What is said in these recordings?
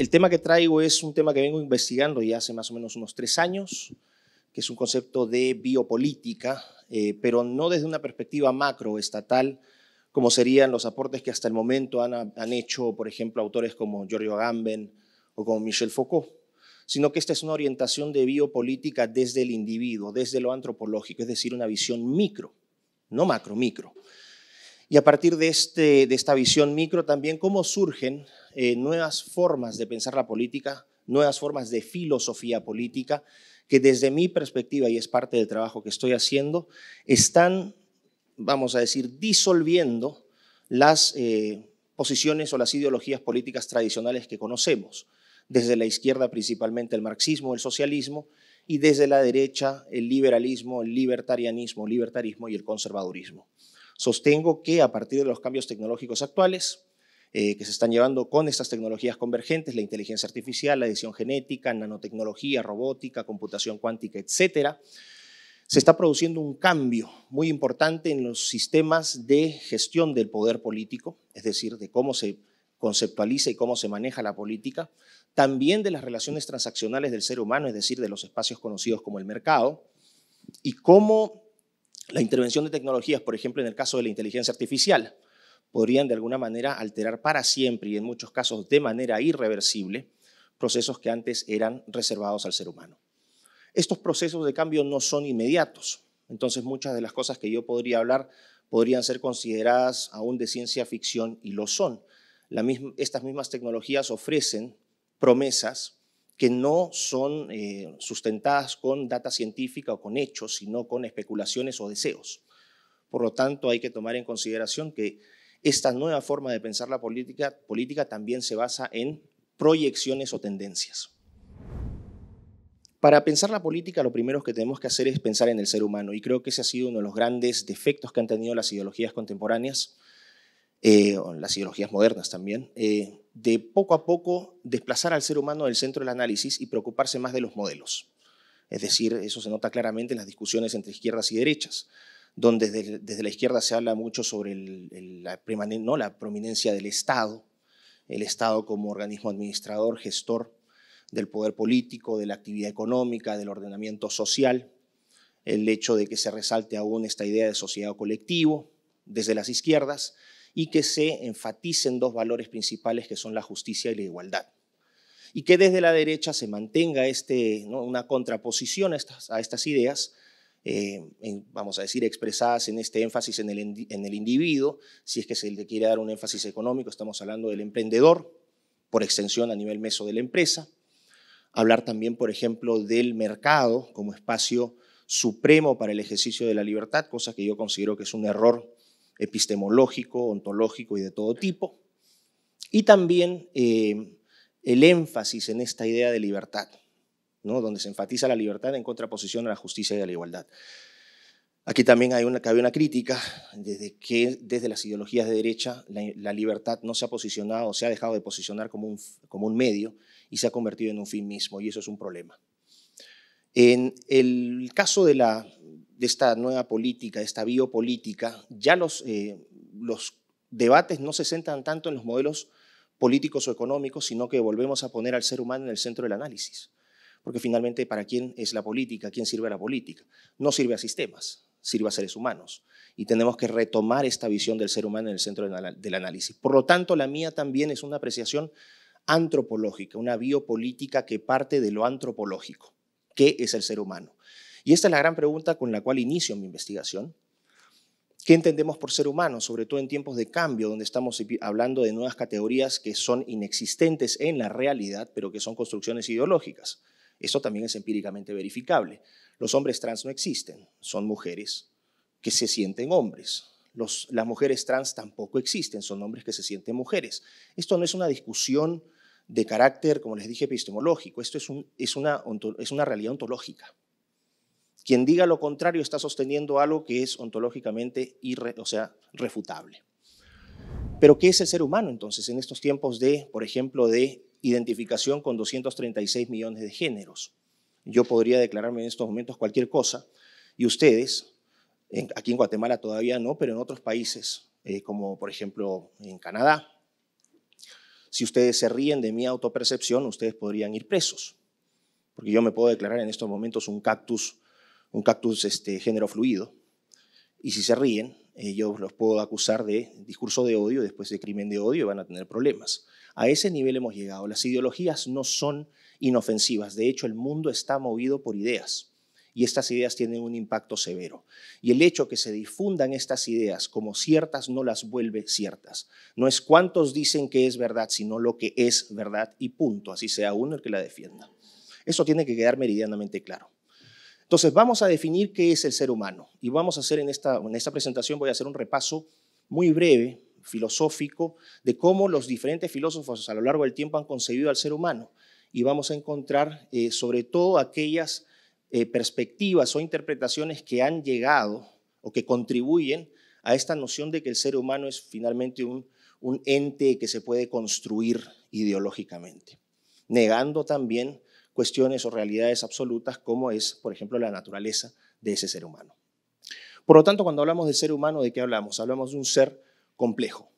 El tema que traigo es un tema que vengo investigando ya hace más o menos unos tres años, que es un concepto de biopolítica, eh, pero no desde una perspectiva macroestatal, como serían los aportes que hasta el momento han, han hecho, por ejemplo, autores como Giorgio Agamben o como Michel Foucault sino que esta es una orientación de biopolítica desde el individuo, desde lo antropológico, es decir, una visión micro, no macro, micro. Y a partir este, de, esta visión micro también, cómo surgen eh, nuevas formas de pensar la política, nuevas formas de filosofía política, que desde mi perspectiva, y es parte del trabajo que estoy haciendo, están, vamos a decir, disolviendo las eh, posiciones o las ideologías políticas tradicionales que conocemos. Desde la izquierda principalmente el marxismo, el socialismo, y desde la derecha el liberalismo, el libertarianismo, libertarismo y el conservadurismo. Sostengo que a partir de los cambios tecnológicos actuales, eh, que se están llevando con estas tecnologías convergentes, la inteligencia artificial, la edición genética, nanotecnología, robótica, computación cuántica, etcétera, se está produciendo un cambio muy importante en los sistemas de gestión del poder político, es decir, de cómo se conceptualiza y cómo se maneja la política, también de las relaciones transaccionales del ser humano, es decir, de los espacios conocidos como el mercado, y cómo la intervención de tecnologías, por ejemplo, en el caso de la inteligencia artificial, podrían de alguna manera alterar para siempre y en muchos casos de manera irreversible procesos que antes eran reservados al ser humano. Estos procesos de cambio no son inmediatos, entonces muchas de las cosas que yo podría hablar podrían ser consideradas aún de ciencia ficción y lo son. estas mismas tecnologías ofrecen promesas que no son eh, sustentadas con data científica o con hechos, sino con especulaciones o deseos. Por lo tanto, hay que tomar en consideración que esta nueva forma de pensar la política, política también se basa en proyecciones o tendencias. Para pensar la política, lo primero que tenemos que hacer es pensar en el ser humano, y creo que ese ha sido uno de los grandes defectos que han tenido las ideologías contemporáneas, eh, las ideologías modernas también, eh, de poco a poco desplazar al ser humano del centro del análisis y preocuparse más de los modelos. Es decir, eso se nota claramente en las discusiones entre izquierdas y derechas, donde desde, la izquierda se habla mucho sobre la, la prominencia del Estado, el Estado como organismo administrador, gestor del poder político, de la actividad económica, del ordenamiento social, el hecho de que se resalte aún esta idea de sociedad colectivo desde las izquierdas, y que se enfaticen dos valores principales que son la justicia y la igualdad. Y que desde la derecha se mantenga este, una contraposición a estas, ideas, eh, vamos a decir, expresadas en este énfasis en el, en el individuo, si es que se le quiere dar un énfasis económico, estamos hablando del emprendedor, por extensión a nivel meso de la empresa, hablar también, por ejemplo, del mercado como espacio supremo para el ejercicio de la libertad, cosa que yo considero que es un error epistemológico, ontológico y de todo tipo. Y también eh, el énfasis en esta idea de libertad, ¿no? donde se enfatiza la libertad en contraposición a la justicia y a la igualdad. Aquí también hay una, cabe una crítica desde que desde las ideologías de derecha la, libertad no se ha posicionado, se ha dejado de posicionar como un, como un medio y se ha convertido en un fin mismo, y eso es un problema. En el caso de la de esta nueva política, esta biopolítica, ya los, eh, los debates no se centran tanto en los modelos políticos o económicos, sino que volvemos a poner al ser humano en el centro del análisis. Porque finalmente, ¿para quién es la política? ¿Quién sirve la política? No sirve a sistemas, sirve a seres humanos. Y tenemos que retomar esta visión del ser humano en el centro del análisis. Por lo tanto, la mía también es una apreciación antropológica, una biopolítica que parte de lo antropológico. ¿Qué es el ser humano? Y esta es la gran pregunta con la cual inicio mi investigación. ¿Qué entendemos por ser humano, sobre todo en tiempos de cambio, donde estamos hablando de nuevas categorías que son inexistentes en la realidad, pero que son construcciones ideológicas? Esto también es empíricamente verificable. Los hombres trans no existen, son mujeres que se sienten hombres. las mujeres trans tampoco existen, son hombres que se sienten mujeres. Esto no es una discusión de carácter, como les dije, epistemológico, esto es una realidad ontológica. Quien diga lo contrario está sosteniendo algo que es ontológicamente irre, o sea, refutable. Pero ¿qué es el ser humano entonces en estos tiempos de, por ejemplo, de identificación con 236 millones de géneros? Yo podría declararme en estos momentos cualquier cosa y ustedes, aquí en Guatemala todavía no, pero en otros países, eh, como por ejemplo en Canadá, si ustedes se ríen de mi autopercepción, ustedes podrían ir presos, porque yo me puedo declarar en estos momentos un cactus un cactus este, género fluido. Y si se ríen, yo los puedo acusar de discurso de odio, después de crimen de odio, y van a tener problemas. A ese nivel hemos llegado. Las ideologías no son inofensivas. De hecho, el mundo está movido por ideas. Y estas ideas tienen un impacto severo. Y el hecho que se difundan estas ideas como ciertas no las vuelve ciertas. No es cuántos dicen que es verdad, sino lo que es verdad y punto. Así sea uno el que la defienda. Eso tiene que quedar meridianamente claro. Entonces, vamos a definir qué es el ser humano. Y vamos a hacer en esta, en esta presentación, voy a hacer un repaso muy breve, filosófico, de cómo los diferentes filósofos a lo largo del tiempo han concebido al ser humano. Y vamos a encontrar eh, sobre todo aquellas eh, perspectivas o interpretaciones que han llegado o que contribuyen a esta noción de que el ser humano es finalmente un ente que se puede construir ideológicamente, negando también cuestiones o realidades absolutas como es, por ejemplo, la naturaleza de ese ser humano. Por lo tanto, cuando hablamos de ser humano, ¿de qué hablamos? Hablamos de un ser complejo.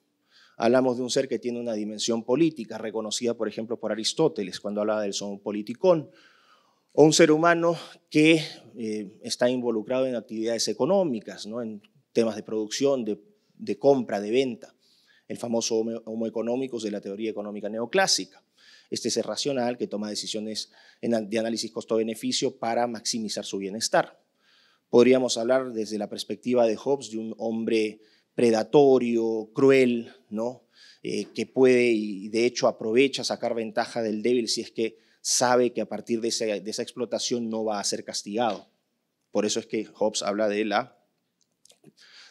Hablamos de un ser que tiene una dimensión política, reconocida, por ejemplo, por Aristóteles, cuando hablaba del son politicón, o un ser humano que eh, está involucrado en actividades económicas, ¿no? en temas de producción, de, compra, de venta, el famoso homo, homo de la teoría económica neoclásica este es racional, que toma decisiones de análisis costo-beneficio para maximizar su bienestar. Podríamos hablar desde la perspectiva de Hobbes de un hombre predatorio, cruel, ¿no? Eh, que puede y de hecho aprovecha sacar ventaja del débil si es que sabe que a partir de esa, explotación no va a ser castigado. Por eso es que Hobbes habla de la,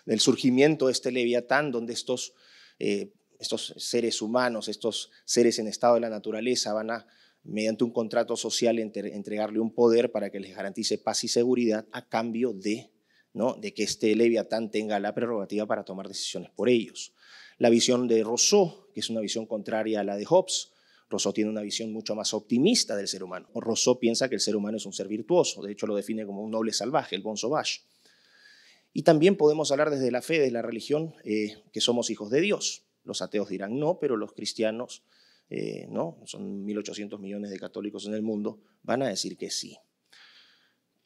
del surgimiento de este leviatán, donde estos eh, estos seres humanos, estos seres en estado de la naturaleza, van a, mediante un contrato social, entregarle un poder para que les garantice paz y seguridad a cambio de, ¿no? de que este leviatán tenga la prerrogativa para tomar decisiones por ellos. La visión de Rousseau, que es una visión contraria a la de Hobbes, Rousseau tiene una visión mucho más optimista del ser humano. Rousseau piensa que el ser humano es un ser virtuoso, de hecho lo define como un noble salvaje, el bon sauvage. Y también podemos hablar desde la fe, desde la religión, eh, que somos hijos de Dios. Los ateos dirán no, pero los cristianos, eh, ¿no? son 1.800 millones de católicos en el mundo, van a decir que sí.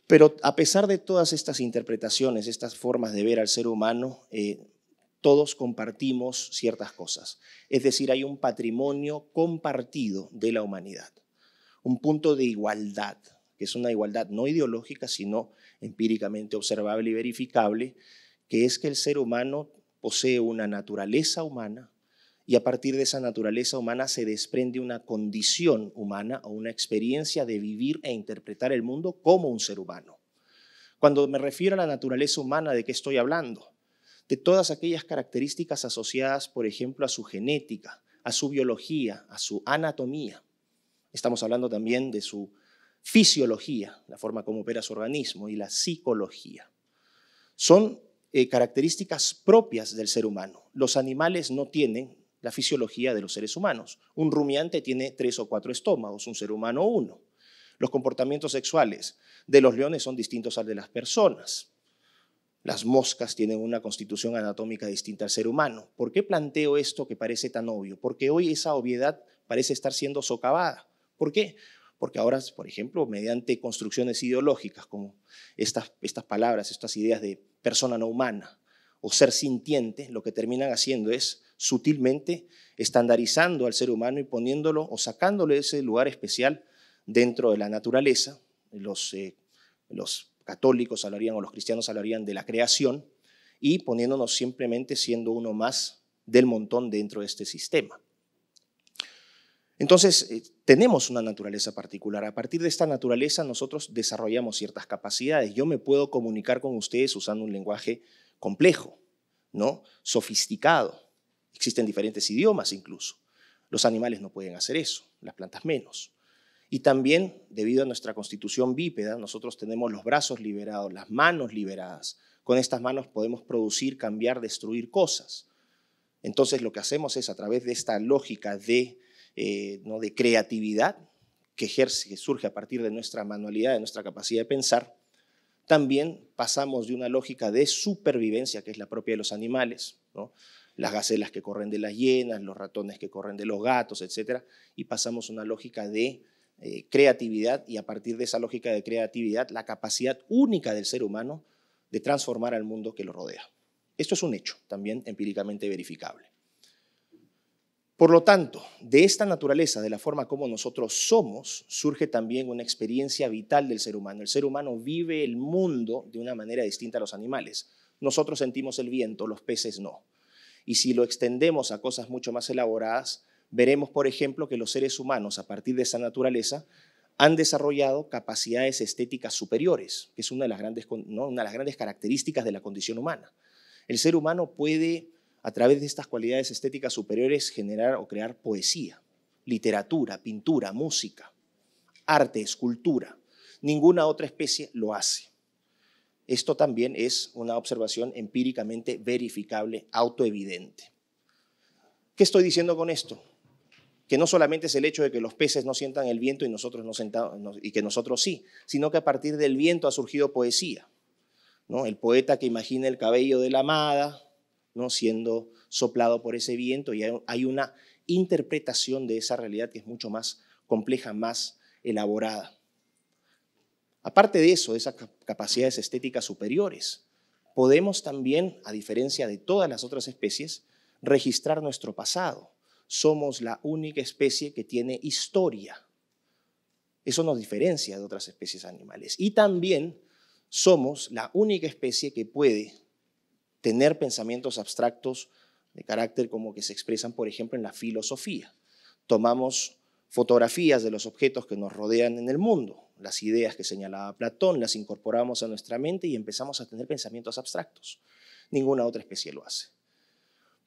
Pero a pesar de todas estas interpretaciones, estas formas de ver al ser humano, eh, todos compartimos ciertas cosas. Es decir, hay un patrimonio compartido de la humanidad, un punto de igualdad, que es una igualdad no ideológica, sino empíricamente observable y verificable, que es que el ser humano posee una naturaleza humana y a partir de esa naturaleza humana se desprende una condición humana o una experiencia de vivir e interpretar el mundo como un ser humano. Cuando me refiero a la naturaleza humana, ¿de qué estoy hablando? De todas aquellas características asociadas, por ejemplo, a su genética, a su biología, a su anatomía. Estamos hablando también de su fisiología, la forma como opera su organismo, y la psicología. Son eh, características propias del ser humano. Los animales no tienen la fisiología de los seres humanos. Un rumiante tiene tres o cuatro estómagos, un ser humano uno. Los comportamientos sexuales de los leones son distintos al de las personas. Las moscas tienen una constitución anatómica distinta al ser humano. ¿Por qué planteo esto que parece tan obvio? Porque hoy esa obviedad parece estar siendo socavada. ¿Por qué? porque ahora, por ejemplo, mediante construcciones ideológicas como estas, palabras, estas ideas de persona no humana o ser sintiente, lo que terminan haciendo es sutilmente estandarizando al ser humano y poniéndolo o sacándole ese lugar especial dentro de la naturaleza. Los, eh, los católicos hablarían o los cristianos hablarían de la creación y poniéndonos simplemente siendo uno más del montón dentro de este sistema. Entonces, eh, tenemos una naturaleza particular. A partir de esta naturaleza nosotros desarrollamos ciertas capacidades. Yo me puedo comunicar con ustedes usando un lenguaje complejo, ¿no? sofisticado. Existen diferentes idiomas incluso. Los animales no pueden hacer eso, las plantas menos. Y también, debido a nuestra constitución bípeda, nosotros tenemos los brazos liberados, las manos liberadas. Con estas manos podemos producir, cambiar, destruir cosas. Entonces, lo que hacemos es, a través de esta lógica de eh, ¿no? de creatividad que surge a partir de nuestra manualidad, de nuestra capacidad de pensar, también pasamos de una lógica de supervivencia, que es la propia de los animales, las gacelas que corren de las hienas, los ratones que corren de los gatos, etc. Y pasamos a una lógica de eh, creatividad y a partir de esa lógica de creatividad, la capacidad única del ser humano de transformar al mundo que lo rodea. Esto es un hecho también empíricamente verificable. Por lo tanto, de esta naturaleza, de la forma como nosotros somos, surge también una experiencia vital del ser humano. El ser humano vive el mundo de una manera distinta a los animales. Nosotros sentimos el viento, los peces no. Y si lo extendemos a cosas mucho más elaboradas, veremos, por ejemplo, que los seres humanos, a partir de esa naturaleza, han desarrollado capacidades estéticas superiores, que es una de las grandes, una de las grandes características de la condición humana. El ser humano puede a través de estas cualidades estéticas superiores generar o crear poesía, literatura, pintura, música, arte, escultura. Ninguna otra especie lo hace. Esto también es una observación empíricamente verificable, autoevidente. ¿Qué estoy diciendo con esto? Que no solamente es el hecho de que los peces no sientan el viento y, nosotros no y que nosotros sí, sino que a partir del viento ha surgido poesía. ¿no? El poeta que imagina el cabello de la amada, ¿no? siendo soplado por ese viento y hay una interpretación de esa realidad que es mucho más compleja, más elaborada. Aparte de eso, de esas capacidades estéticas superiores, podemos también, a diferencia de todas las otras especies, registrar nuestro pasado. Somos la única especie que tiene historia. Eso nos diferencia de otras especies animales. Y también somos la única especie que puede tener pensamientos abstractos de carácter como que se expresan, por ejemplo, en la filosofía. Tomamos fotografías de los objetos que nos rodean en el mundo, las ideas que señalaba Platón, las incorporamos a nuestra mente y empezamos a tener pensamientos abstractos. Ninguna otra especie lo hace.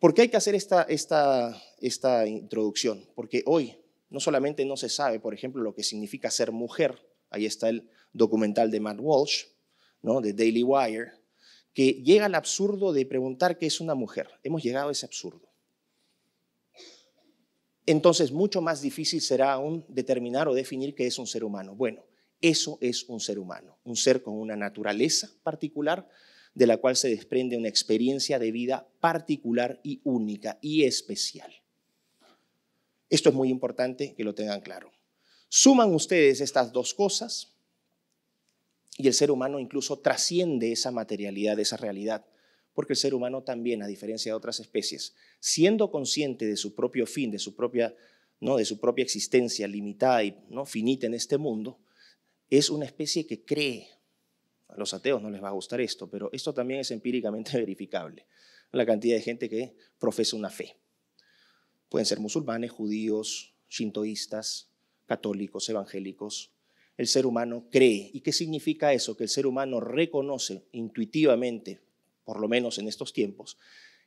¿Por qué hay que hacer esta, esta, esta introducción? Porque hoy no solamente no se sabe, por ejemplo, lo que significa ser mujer, ahí está el documental de Matt Walsh, ¿no? de Daily Wire, que llega al absurdo de preguntar qué es una mujer. Hemos llegado a ese absurdo. Entonces, mucho más difícil será aún determinar o definir qué es un ser humano. Bueno, eso es un ser humano, un ser con una naturaleza particular, de la cual se desprende una experiencia de vida particular y única y especial. Esto es muy importante que lo tengan claro. Suman ustedes estas dos cosas y el ser humano incluso trasciende esa materialidad, esa realidad, porque el ser humano también, a diferencia de otras especies, siendo consciente de su propio fin, de su propia, ¿no? de su propia existencia limitada y ¿no? finita en este mundo, es una especie que cree. A los ateos no les va a gustar esto, pero esto también es empíricamente verificable. La cantidad de gente que profesa una fe. Pueden ser musulmanes, judíos, shintoístas, católicos, evangélicos, el ser humano cree. ¿Y qué significa eso? Que el ser humano reconoce intuitivamente, por lo menos en estos tiempos,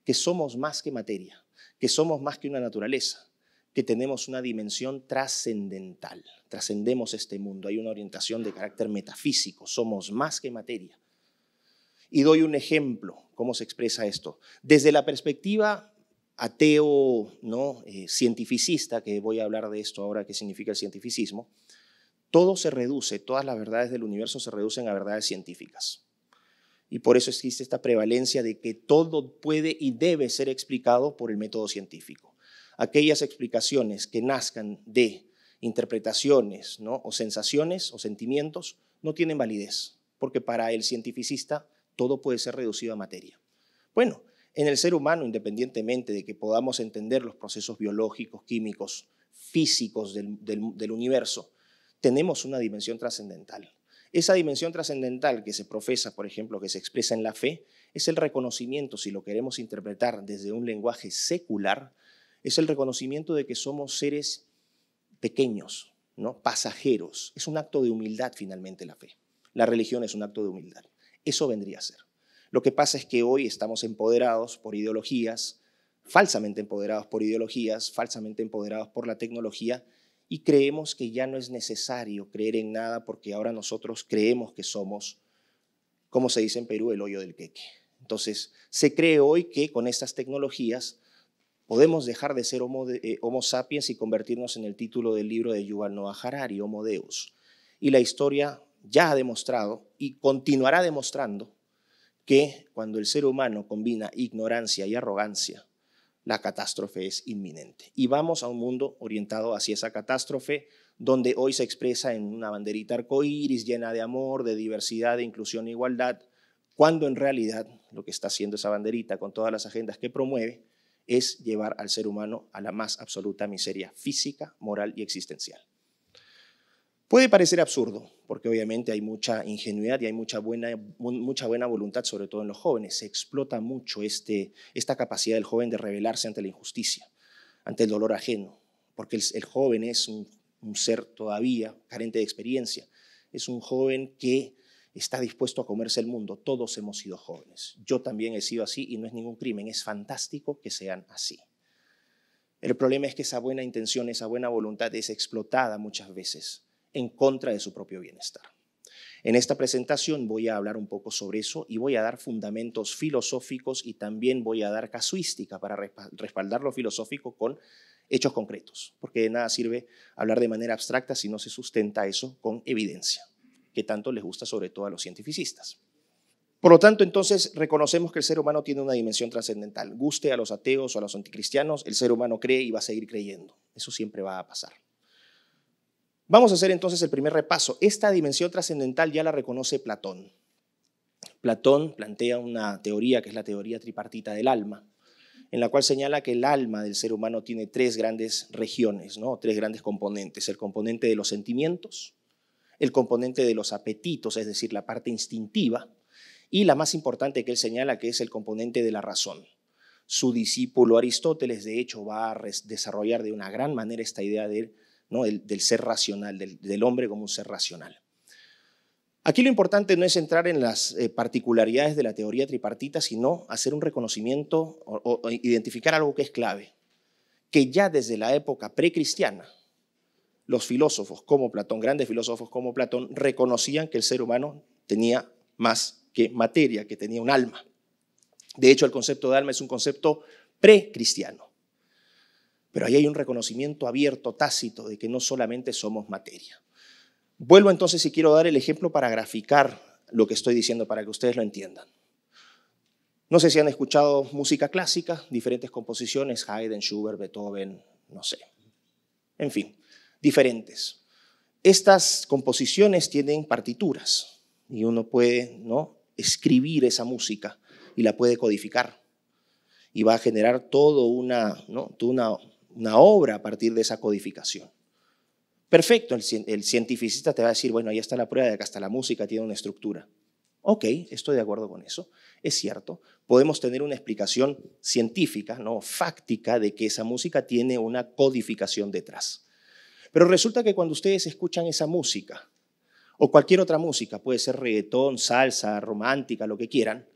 que somos más que materia, que somos más que una naturaleza, que tenemos una dimensión trascendental, trascendemos este mundo, hay una orientación de carácter metafísico, somos más que materia. Y doy un ejemplo, cómo se expresa esto. Desde la perspectiva ateo, ¿no? Eh, cientificista, que voy a hablar de esto ahora, qué significa el cientificismo, todo se reduce, todas las verdades del universo se reducen a verdades científicas. Y por eso existe esta prevalencia de que todo puede y debe ser explicado por el método científico. Aquellas explicaciones que nazcan de interpretaciones o sensaciones o sentimientos no tienen validez, porque para el cientificista todo puede ser reducido a materia. Bueno, en el ser humano, independientemente de que podamos entender los procesos biológicos, químicos, físicos del universo, tenemos una dimensión trascendental. Esa dimensión trascendental que se profesa, por ejemplo, que se expresa en la fe, es el reconocimiento, si lo queremos interpretar desde un lenguaje secular, es el reconocimiento de que somos seres pequeños, ¿no? pasajeros. Es un acto de humildad finalmente la fe. La religión es un acto de humildad. Eso vendría a ser. Lo que pasa es que hoy estamos empoderados por ideologías, falsamente empoderados por ideologías, falsamente empoderados por la tecnología, y creemos que ya no es necesario creer en nada porque ahora nosotros creemos que somos, como se dice en Perú, el hoyo del queque. Entonces, se cree hoy que con estas tecnologías podemos dejar de ser homo, eh, sapiens y convertirnos en el título del libro de Yuval Noah Harari, Homo Deus. Y la historia ya ha demostrado y continuará demostrando que cuando el ser humano combina ignorancia y arrogancia, la catástrofe es inminente. Y vamos a un mundo orientado hacia esa catástrofe, donde hoy se expresa en una banderita arcoíris llena de amor, de diversidad, de inclusión e igualdad, cuando en realidad lo que está haciendo esa banderita con todas las agendas que promueve es llevar al ser humano a la más absoluta miseria física, moral y existencial. Puede parecer absurdo, porque obviamente hay mucha ingenuidad y hay mucha buena, mucha buena voluntad, sobre todo en los jóvenes. Se explota mucho este, esta capacidad del joven de rebelarse ante la injusticia, ante el dolor ajeno, porque el, joven es un, ser todavía carente de experiencia. Es un joven que está dispuesto a comerse el mundo. Todos hemos sido jóvenes. Yo también he sido así y no es ningún crimen. Es fantástico que sean así. El problema es que esa buena intención, esa buena voluntad es explotada muchas veces en contra de su propio bienestar. En esta presentación voy a hablar un poco sobre eso y voy a dar fundamentos filosóficos y también voy a dar casuística para respaldar lo filosófico con hechos concretos, porque de nada sirve hablar de manera abstracta si no se sustenta eso con evidencia, que tanto les gusta sobre todo a los cientificistas. Por lo tanto, entonces, reconocemos que el ser humano tiene una dimensión trascendental. Guste a los ateos o a los anticristianos, el ser humano cree y va a seguir creyendo. Eso siempre va a pasar. Vamos a hacer entonces el primer repaso. Esta dimensión trascendental ya la reconoce Platón. Platón plantea una teoría que es la teoría tripartita del alma, en la cual señala que el alma del ser humano tiene tres grandes regiones, ¿no? tres grandes componentes. El componente de los sentimientos, el componente de los apetitos, es decir, la parte instintiva, y la más importante que él señala, que es el componente de la razón. Su discípulo Aristóteles, de hecho, va a desarrollar de una gran manera esta idea de del, ser racional, del, hombre como un ser racional. Aquí lo importante no es entrar en las eh, particularidades de la teoría tripartita, sino hacer un reconocimiento o, identificar algo que es clave, que ya desde la época precristiana, los filósofos como Platón, grandes filósofos como Platón, reconocían que el ser humano tenía más que materia, que tenía un alma. De hecho, el concepto de alma es un concepto precristiano. Pero ahí hay un reconocimiento abierto, tácito, de que no solamente somos materia. Vuelvo entonces y quiero dar el ejemplo para graficar lo que estoy diciendo, para que ustedes lo entiendan. No sé si han escuchado música clásica, diferentes composiciones, Haydn, Schubert, Beethoven, no sé. En fin, diferentes. Estas composiciones tienen partituras y uno puede ¿no? escribir esa música y la puede codificar y va a generar todo una, ¿no? toda una una obra a partir de esa codificación. Perfecto, el, cientificista te va a decir, bueno, ahí está la prueba de que hasta la música tiene una estructura. Ok, estoy de acuerdo con eso. Es cierto, podemos tener una explicación científica, no fáctica, de que esa música tiene una codificación detrás. Pero resulta que cuando ustedes escuchan esa música, o cualquier otra música, puede ser reggaetón, salsa, romántica, lo que quieran,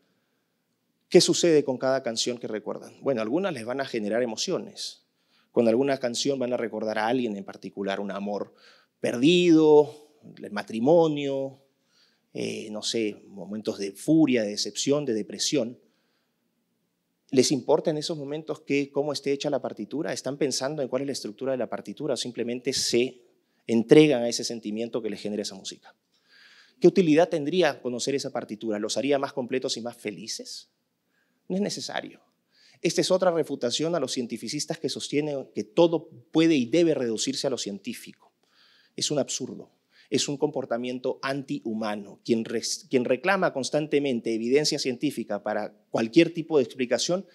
¿qué sucede con cada canción que recuerdan? Bueno, algunas les van a generar emociones, cuando alguna canción van a recordar a alguien en particular, un amor perdido, el matrimonio, eh, no sé, momentos de furia, de decepción, de depresión. ¿Les importa en esos momentos que, cómo esté hecha la partitura? ¿Están pensando en cuál es la estructura de la partitura o simplemente se entregan a ese sentimiento que les genera esa música? ¿Qué utilidad tendría conocer esa partitura? ¿Los haría más completos y más felices? No es necesario. Esta es otra refutación a los cientificistas que sostienen que todo puede y debe reducirse a lo científico. Es un absurdo, es un comportamiento antihumano. Quien, quien reclama constantemente evidencia científica para cualquier tipo de explicación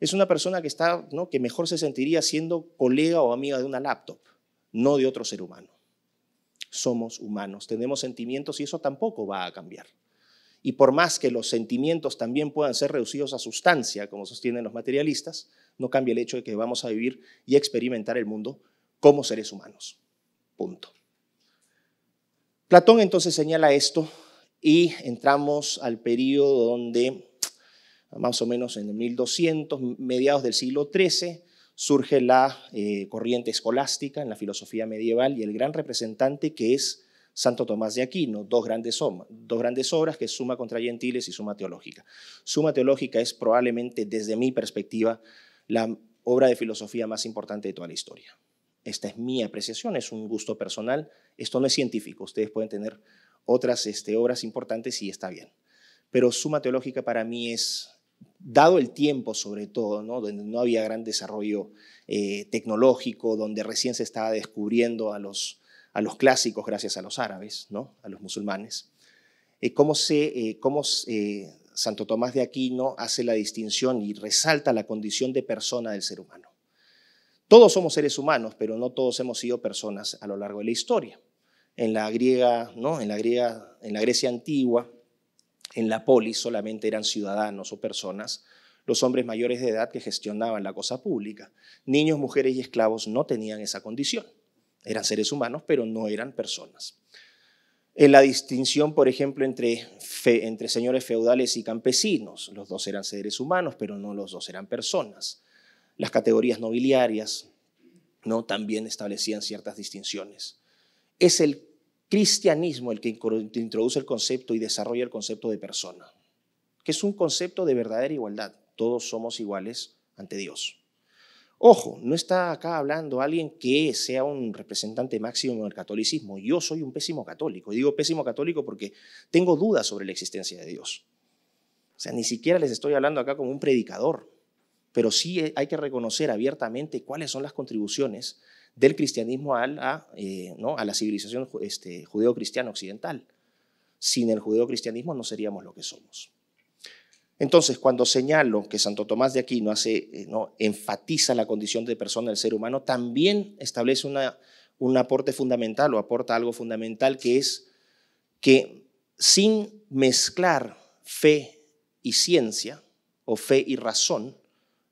es una persona que, está, ¿no? que mejor se sentiría siendo colega o amiga de una laptop, no de otro ser humano. Somos humanos, tenemos sentimientos y eso tampoco va a cambiar y por más que los sentimientos también puedan ser reducidos a sustancia, como sostienen los materialistas, no cambia el hecho de que vamos a vivir y experimentar el mundo como seres humanos. Punto. Platón entonces señala esto y entramos al periodo donde, más o menos en el 1200, mediados del siglo XIII, surge la eh, corriente escolástica en la filosofía medieval y el gran representante que es Santo Tomás de Aquino, dos grandes, dos grandes obras que es Suma contra Gentiles y Suma Teológica. Suma Teológica es probablemente, desde mi perspectiva, la obra de filosofía más importante de toda la historia. Esta es mi apreciación, es un gusto personal, esto no es científico, ustedes pueden tener otras este, obras importantes y está bien. Pero Suma Teológica para mí es, dado el tiempo sobre todo, ¿no? donde no había gran desarrollo eh, tecnológico, donde recién se estaba descubriendo a los a los clásicos gracias a los árabes, ¿no? a los musulmanes, eh, cómo, eh, cómo eh, Santo Tomás de Aquino hace la distinción y resalta la condición de persona del ser humano. Todos somos seres humanos, pero no todos hemos sido personas a lo largo de la historia. En la griega, ¿no? en la griega, en la Grecia antigua, en la polis solamente eran ciudadanos o personas los hombres mayores de edad que gestionaban la cosa pública. Niños, mujeres y esclavos no tenían esa condición. Eran seres humanos, pero no eran personas. En la distinción, por ejemplo, entre, señores feudales y campesinos. Los dos eran seres humanos, pero no los dos eran personas. Las categorías nobiliarias ¿no? también establecían ciertas distinciones. Es el cristianismo el que introduce el concepto y desarrolla el concepto de persona, que es un concepto de verdadera igualdad. Todos somos iguales ante Dios. Ojo, no está acá hablando alguien que sea un representante máximo del catolicismo. Yo soy un pésimo católico. Y digo pésimo católico porque tengo dudas sobre la existencia de Dios. O sea, ni siquiera les estoy hablando acá como un predicador. Pero sí hay que reconocer abiertamente cuáles son las contribuciones del cristianismo eh, a, la civilización este, cristiana occidental. Sin el judeo-cristianismo no seríamos lo que somos. Entonces, cuando señalo que Santo Tomás de aquí hace, eh, ¿no? enfatiza la condición de persona del ser humano, también establece una, un aporte fundamental o aporta algo fundamental que es que sin mezclar fe y ciencia o fe y razón,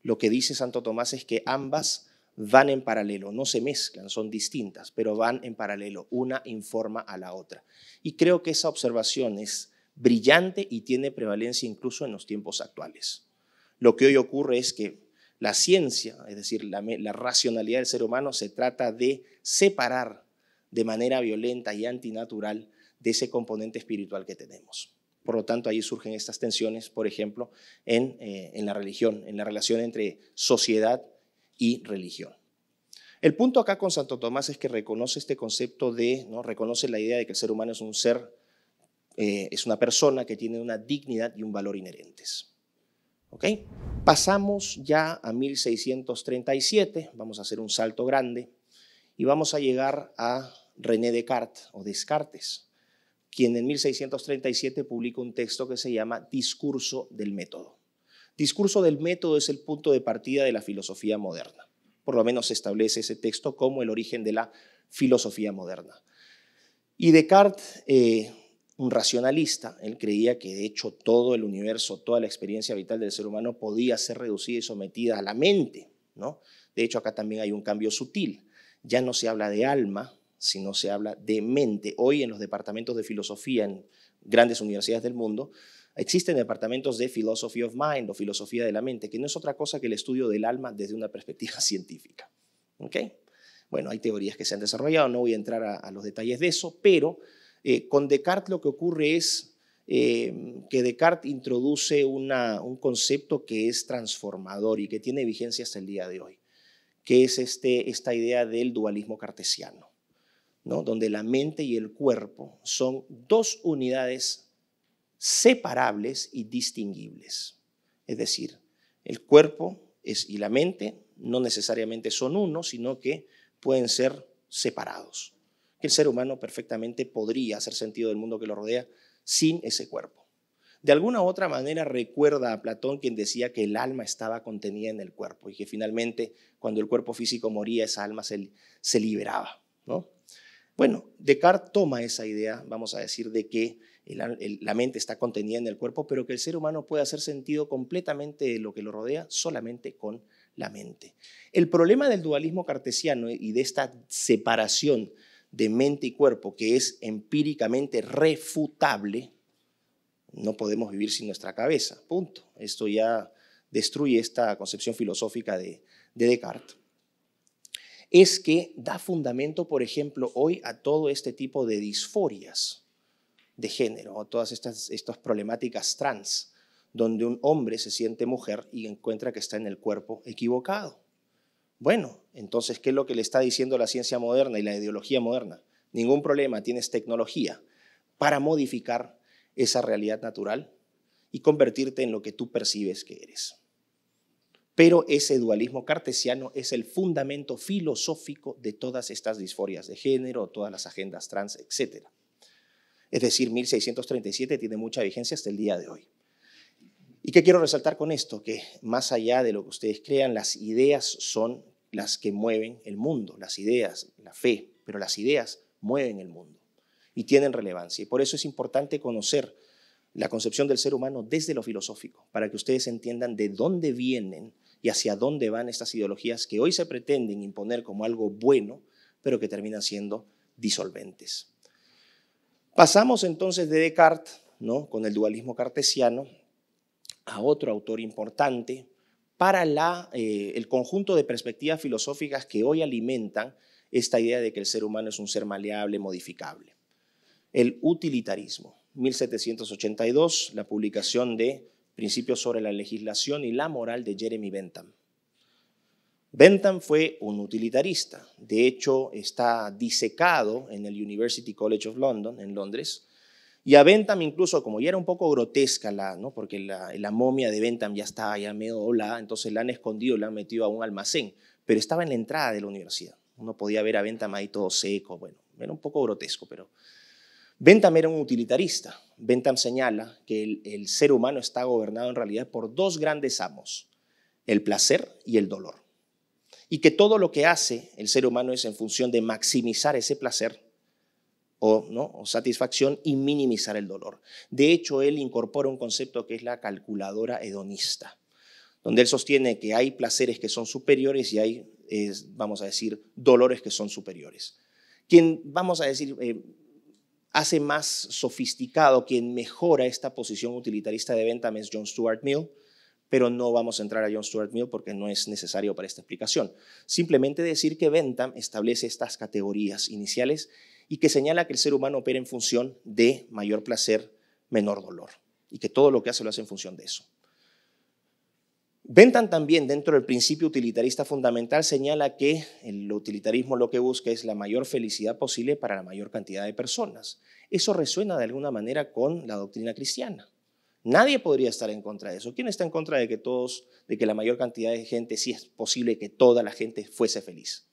lo que dice Santo Tomás es que ambas van en paralelo, no se mezclan, son distintas, pero van en paralelo, una informa a la otra. Y creo que esa observación es brillante y tiene prevalencia incluso en los tiempos actuales. Lo que hoy ocurre es que la ciencia, es decir, la, racionalidad del ser humano, se trata de separar de manera violenta y antinatural de ese componente espiritual que tenemos. Por lo tanto, ahí surgen estas tensiones, por ejemplo, eh, en, la religión, en la relación entre sociedad y religión. El punto acá con Santo Tomás es que reconoce este concepto de, ¿no? reconoce la idea de que el ser humano es un ser eh, es una persona que tiene una dignidad y un valor inherentes. ¿Ok? Pasamos ya a 1637, vamos a hacer un salto grande y vamos a llegar a René Descartes o Descartes, quien en 1637 publicó un texto que se llama Discurso del Método. Discurso del Método es el punto de partida de la filosofía moderna. Por lo menos establece ese texto como el origen de la filosofía moderna. Y Descartes eh, un racionalista, él creía que de hecho todo el universo, toda la experiencia vital del ser humano podía ser reducida y sometida a la mente, ¿no? De hecho acá también hay un cambio sutil, ya no se habla de alma, sino se habla de mente. Hoy en los departamentos de filosofía en grandes universidades del mundo existen departamentos de philosophy of mind o filosofía de la mente, que no es otra cosa que el estudio del alma desde una perspectiva científica, Bueno, hay teorías que se han desarrollado, no voy a entrar a los detalles de eso, pero eh, con Descartes lo que ocurre es eh, que Descartes introduce un concepto que es transformador y que tiene vigencia hasta el día de hoy, que es este, esta idea del dualismo cartesiano, ¿no? donde la mente y el cuerpo son dos unidades separables y distinguibles. Es decir, el cuerpo es, y la mente no necesariamente son uno, sino que pueden ser separados el ser humano perfectamente podría hacer sentido del mundo que lo rodea sin ese cuerpo. De alguna u otra manera recuerda a Platón quien decía que el alma estaba contenida en el cuerpo y que finalmente cuando el cuerpo físico moría esa alma se, liberaba. ¿no? Bueno, Descartes toma esa idea, vamos a decir, de que la mente está contenida en el cuerpo, pero que el ser humano puede hacer sentido completamente de lo que lo rodea solamente con la mente. El problema del dualismo cartesiano y de esta separación de mente y cuerpo que es empíricamente refutable, no podemos vivir sin nuestra cabeza. Punto. Esto ya destruye esta concepción filosófica de, Descartes. Es que da fundamento, por ejemplo, hoy a todo este tipo de disforias de género, a todas estas, estas problemáticas trans, donde un hombre se siente mujer y encuentra que está en el cuerpo equivocado. Bueno, entonces, ¿qué es lo que le está diciendo la ciencia moderna y la ideología moderna? Ningún problema, tienes tecnología para modificar esa realidad natural y convertirte en lo que tú percibes que eres. Pero ese dualismo cartesiano es el fundamento filosófico de todas estas disforias de género, todas las agendas trans, etc. Es decir, 1637 tiene mucha vigencia hasta el día de hoy. ¿Y qué quiero resaltar con esto? Que más allá de lo que ustedes crean, las ideas son las que mueven el mundo, las ideas, la fe, pero las ideas mueven el mundo y tienen relevancia. Y por eso es importante conocer la concepción del ser humano desde lo filosófico, para que ustedes entiendan de dónde vienen y hacia dónde van estas ideologías que hoy se pretenden imponer como algo bueno, pero que terminan siendo disolventes. Pasamos entonces de Descartes, ¿no? con el dualismo cartesiano, a otro autor importante para la, eh, el conjunto de perspectivas filosóficas que hoy alimentan esta idea de que el ser humano es un ser maleable, modificable. El utilitarismo, 1782, la publicación de Principios sobre la legislación y la moral de Jeremy Bentham. Bentham fue un utilitarista, de hecho está disecado en el University College of London, en Londres, y a Bentham incluso, como ya era un poco grotesca, la, ¿no? porque la, momia de Bentham ya estaba ya medio doblada, entonces la han escondido, la han metido a un almacén, pero estaba en la entrada de la universidad. Uno podía ver a Bentham ahí todo seco, bueno, era un poco grotesco, pero... Bentham era un utilitarista. Bentham señala que el ser humano está gobernado en realidad por dos grandes amos, el placer y el dolor. Y que todo lo que hace el ser humano es en función de maximizar ese placer o, ¿no? satisfacción y minimizar el dolor. De hecho, él incorpora un concepto que es la calculadora hedonista, donde él sostiene que hay placeres que son superiores y hay, vamos a decir, dolores que son superiores. Quien, vamos a decir, eh, hace más sofisticado, quien mejora esta posición utilitarista de Bentham es John Stuart Mill, pero no vamos a entrar a John Stuart Mill porque no es necesario para esta explicación. Simplemente decir que Bentham establece estas categorías iniciales y que señala que el ser humano opera en función de mayor placer, menor dolor, y que todo lo que hace lo hace en función de eso. Bentham también, dentro del principio utilitarista fundamental, señala que el utilitarismo lo que busca es la mayor felicidad posible para la mayor cantidad de personas. Eso resuena de alguna manera con la doctrina cristiana. Nadie podría estar en contra de eso. ¿Quién está en contra de que todos, de que la mayor cantidad de gente, si es posible que toda la gente fuese feliz?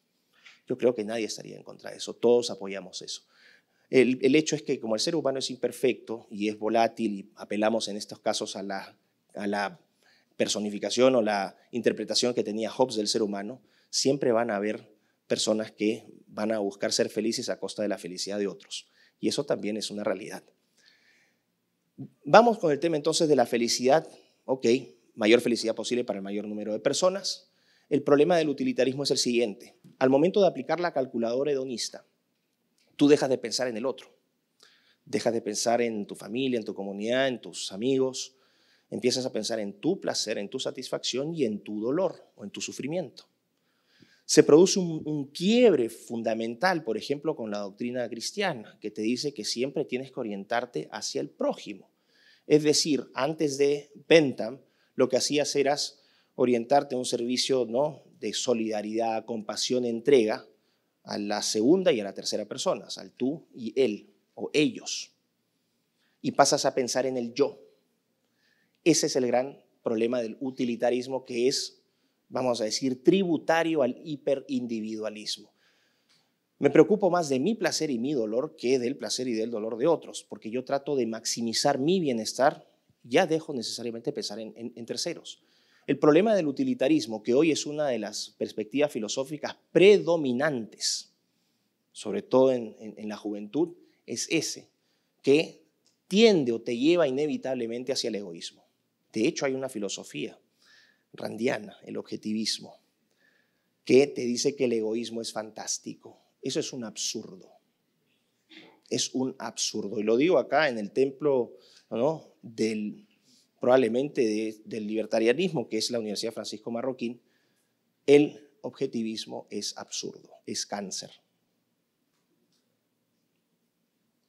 Yo creo que nadie estaría en contra de eso, todos apoyamos eso. El, hecho es que como el ser humano es imperfecto y es volátil y apelamos en estos casos a la personificación o la interpretación que tenía Hobbes del ser humano, siempre van a haber personas que van a buscar ser felices a costa de la felicidad de otros. Y eso también es una realidad. Vamos con el tema entonces de la felicidad. Ok, mayor felicidad posible para el mayor número de personas. El problema del utilitarismo es el siguiente. Al momento de aplicar la calculadora hedonista, tú dejas de pensar en el otro, dejas de pensar en tu familia, en tu comunidad, en tus amigos, empiezas a pensar en tu placer, en tu satisfacción y en tu dolor o en tu sufrimiento. Se produce un, quiebre fundamental, por ejemplo, con la doctrina cristiana, que te dice que siempre tienes que orientarte hacia el prójimo. Es decir, antes de Bentham, lo que hacías eras orientarte a un servicio ¿no? de solidaridad, compasión, entrega a la segunda y a la tercera persona, al tú y él o ellos. Y pasas a pensar en el yo. Ese es el gran problema del utilitarismo que es, vamos a decir, tributario al hiperindividualismo. Me preocupo más de mi placer y mi dolor que del placer y del dolor de otros, porque yo trato de maximizar mi bienestar, ya dejo necesariamente pensar en terceros. El problema del utilitarismo, que hoy es una de las perspectivas filosóficas predominantes, sobre todo en, la juventud, es ese, que tiende o te lleva inevitablemente hacia el egoísmo. De hecho, hay una filosofía randiana, el objetivismo, que te dice que el egoísmo es fantástico. Eso es un absurdo. Es un absurdo. Y lo digo acá en el templo del, probablemente del libertarianismo, que es la Universidad Francisco Marroquín, el objetivismo es absurdo, es cáncer.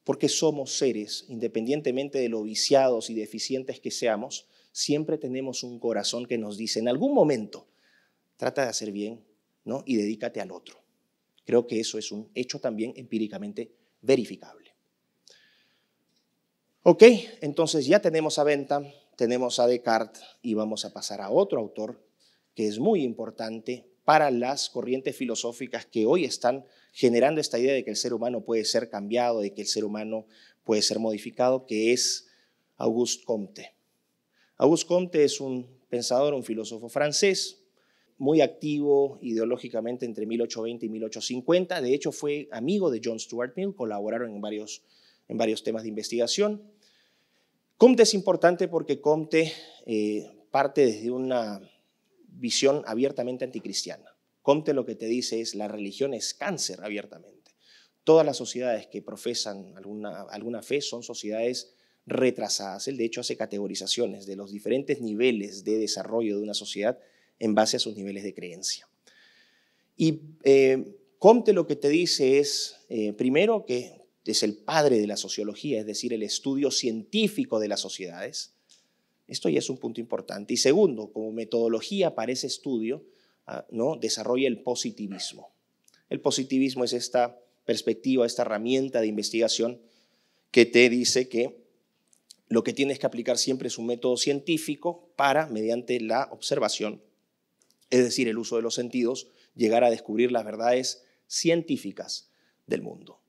Porque somos seres, independientemente de lo viciados y deficientes que seamos, siempre tenemos un corazón que nos dice en algún momento, trata de hacer bien ¿no? y dedícate al otro. Creo que eso es un hecho también empíricamente verificable. Ok, entonces ya tenemos a venta tenemos a Descartes y vamos a pasar a otro autor que es muy importante para las corrientes filosóficas que hoy están generando esta idea de que el ser humano puede ser cambiado, de que el ser humano puede ser modificado, que es Auguste Comte. Auguste Comte es un pensador, un filósofo francés, muy activo ideológicamente entre 1820 y 1850. De hecho, fue amigo de John Stuart Mill, colaboraron en varios, en varios temas de investigación. Comte es importante porque Comte eh, parte desde una visión abiertamente anticristiana. Comte lo que te dice es la religión es cáncer abiertamente. Todas las sociedades que profesan alguna, alguna fe son sociedades retrasadas. Él de hecho hace categorizaciones de los diferentes niveles de desarrollo de una sociedad en base a sus niveles de creencia. Y eh, Comte lo que te dice es, eh, primero, que es el padre de la sociología, es decir, el estudio científico de las sociedades. Esto ya es un punto importante. Y segundo, como metodología para ese estudio, ah, ¿no? desarrolla el positivismo. El positivismo es esta perspectiva, esta herramienta de investigación que te dice que lo que tienes que aplicar siempre es un método científico para, mediante la observación, es decir, el uso de los sentidos, llegar a descubrir las verdades científicas del mundo.